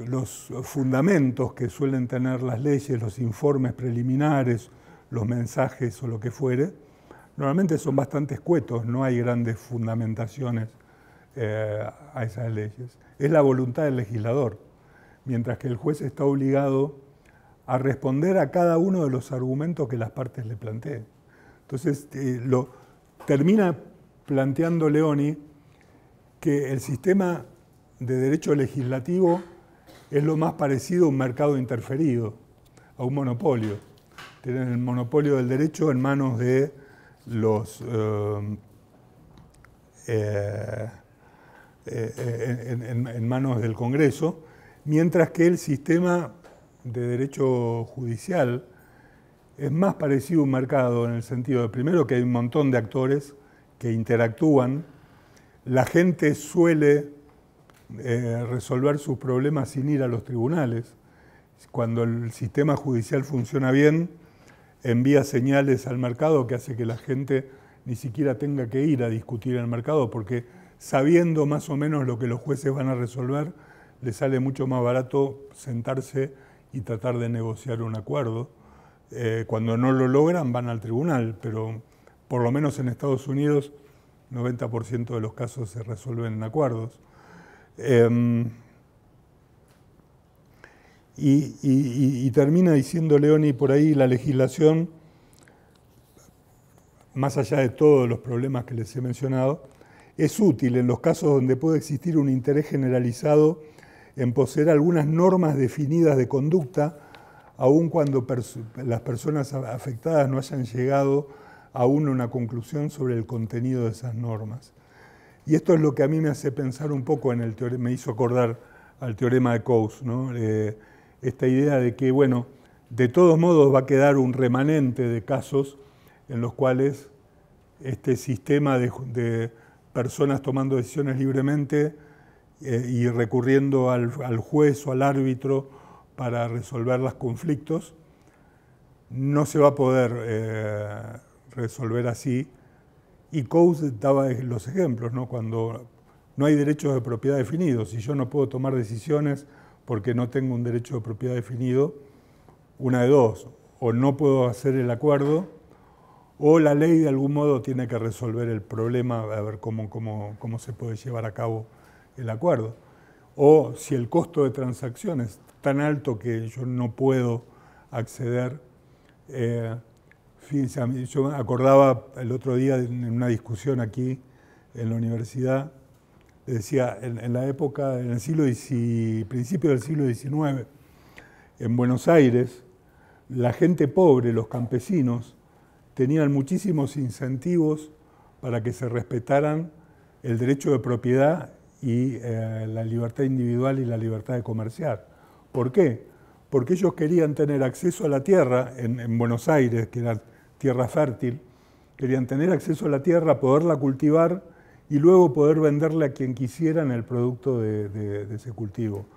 fundamentos que suelen tener las leyes, los informes preliminares, los mensajes o lo que fuere, normalmente son bastante escuetos, no hay grandes fundamentaciones eh, a esas leyes. Es la voluntad del legislador, mientras que el juez está obligado a responder a cada uno de los argumentos que las partes le planteen. Entonces, eh, lo, termina planteando Leoni que el sistema de derecho legislativo es lo más parecido a un mercado interferido, a un monopolio. Tienen el monopolio del derecho en manos de los... Eh, eh, en, manos del Congreso, mientras que el sistema de derecho judicial es más parecido a un mercado en el sentido de, primero, que hay un montón de actores que interactúan, la gente suele eh, resolver sus problemas sin ir a los tribunales. Cuando el sistema judicial funciona bien, envía señales al mercado que hace que la gente ni siquiera tenga que ir a discutir en el mercado, porque sabiendo más o menos lo que los jueces van a resolver, le sale mucho más barato sentarse y tratar de negociar un acuerdo eh, cuando no lo logran van al tribunal, pero por lo menos en Estados Unidos 90% de los casos se resuelven en acuerdos. Em, y, y, termina diciendo Leoni por ahí la legislación, más allá de todos los problemas que les he mencionado, es útil en los casos donde puede existir un interés generalizado en poseer algunas normas definidas de conducta aun cuando las personas afectadas no hayan llegado aún a una conclusión sobre el contenido de esas normas. Y esto es lo que a mí me hace pensar un poco en el teorema, me hizo acordar al teorema de Coase, eh, esta idea de que, bueno, de todos modos va a quedar un remanente de casos en los cuales este sistema de, personas tomando decisiones libremente eh, y recurriendo al, juez o al árbitro para resolver los conflictos, no se va a poder eh, resolver así. Y Coase daba los ejemplos, ¿no? cuando no hay derechos de propiedad definidos, si yo no puedo tomar decisiones porque no tengo un derecho de propiedad definido, una de dos, o no puedo hacer el acuerdo, o la ley de algún modo tiene que resolver el problema, a ver cómo, cómo, cómo se puede llevar a cabo el acuerdo. O si el costo de transacciones tan alto que yo no puedo acceder. Eh, fíjense, yo acordaba el otro día en una discusión aquí en la universidad, decía, en, la época, en el siglo XIX, principio del siglo XIX, en Buenos Aires, la gente pobre, los campesinos, tenían muchísimos incentivos para que se respetaran el derecho de propiedad y eh, la libertad individual y la libertad de comerciar. ¿Por qué? Porque ellos querían tener acceso a la tierra en, Buenos Aires, que era tierra fértil, querían tener acceso a la tierra, poderla cultivar y luego poder venderle a quien quisieran el producto de, ese cultivo.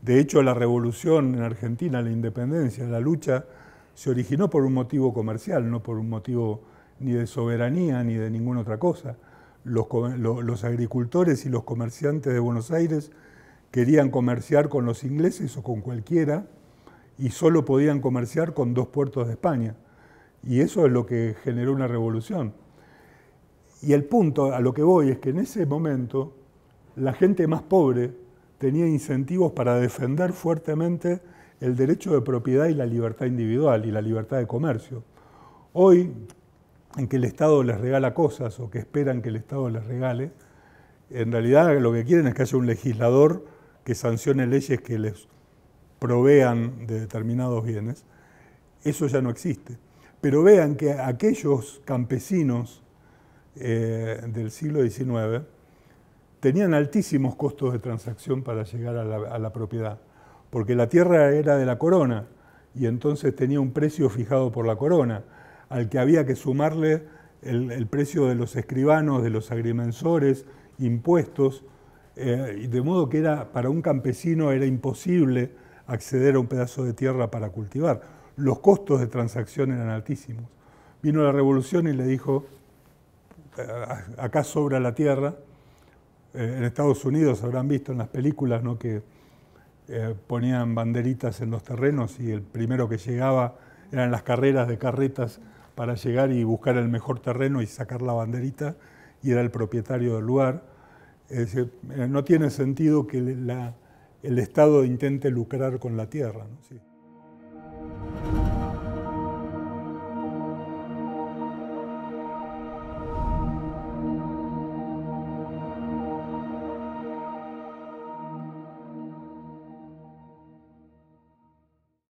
De hecho, la revolución en Argentina, la independencia, la lucha, se originó por un motivo comercial, no por un motivo ni de soberanía ni de ninguna otra cosa. los, agricultores y los comerciantes de Buenos Aires querían comerciar con los ingleses o con cualquiera y solo podían comerciar con dos puertos de España. Y eso es lo que generó una revolución. Y el punto a lo que voy es que en ese momento la gente más pobre tenía incentivos para defender fuertemente el derecho de propiedad y la libertad individual y la libertad de comercio. Hoy, en que el Estado les regala cosas o que esperan que el Estado les regale, en realidad lo que quieren es que haya un legislador que sancione leyes que les provean de determinados bienes, eso ya no existe. Pero vean que aquellos campesinos eh, del siglo XIX tenían altísimos costos de transacción para llegar a la, propiedad, porque la tierra era de la corona y entonces tenía un precio fijado por la corona, al que había que sumarle el, precio de los escribanos, de los agrimensores, impuestos, eh, de modo que era, para un campesino era imposible acceder a un pedazo de tierra para cultivar. Los costos de transacción eran altísimos. Vino la revolución y le dijo, acá sobra la tierra. Eh, en Estados Unidos habrán visto en las películas ¿no? que eh, ponían banderitas en los terrenos y el primero que llegaba eran las carreras de carretas para llegar y buscar el mejor terreno y sacar la banderita y era el propietario del lugar. Es decir, eh, no tiene sentido que el Estado intente lucrar con la tierra.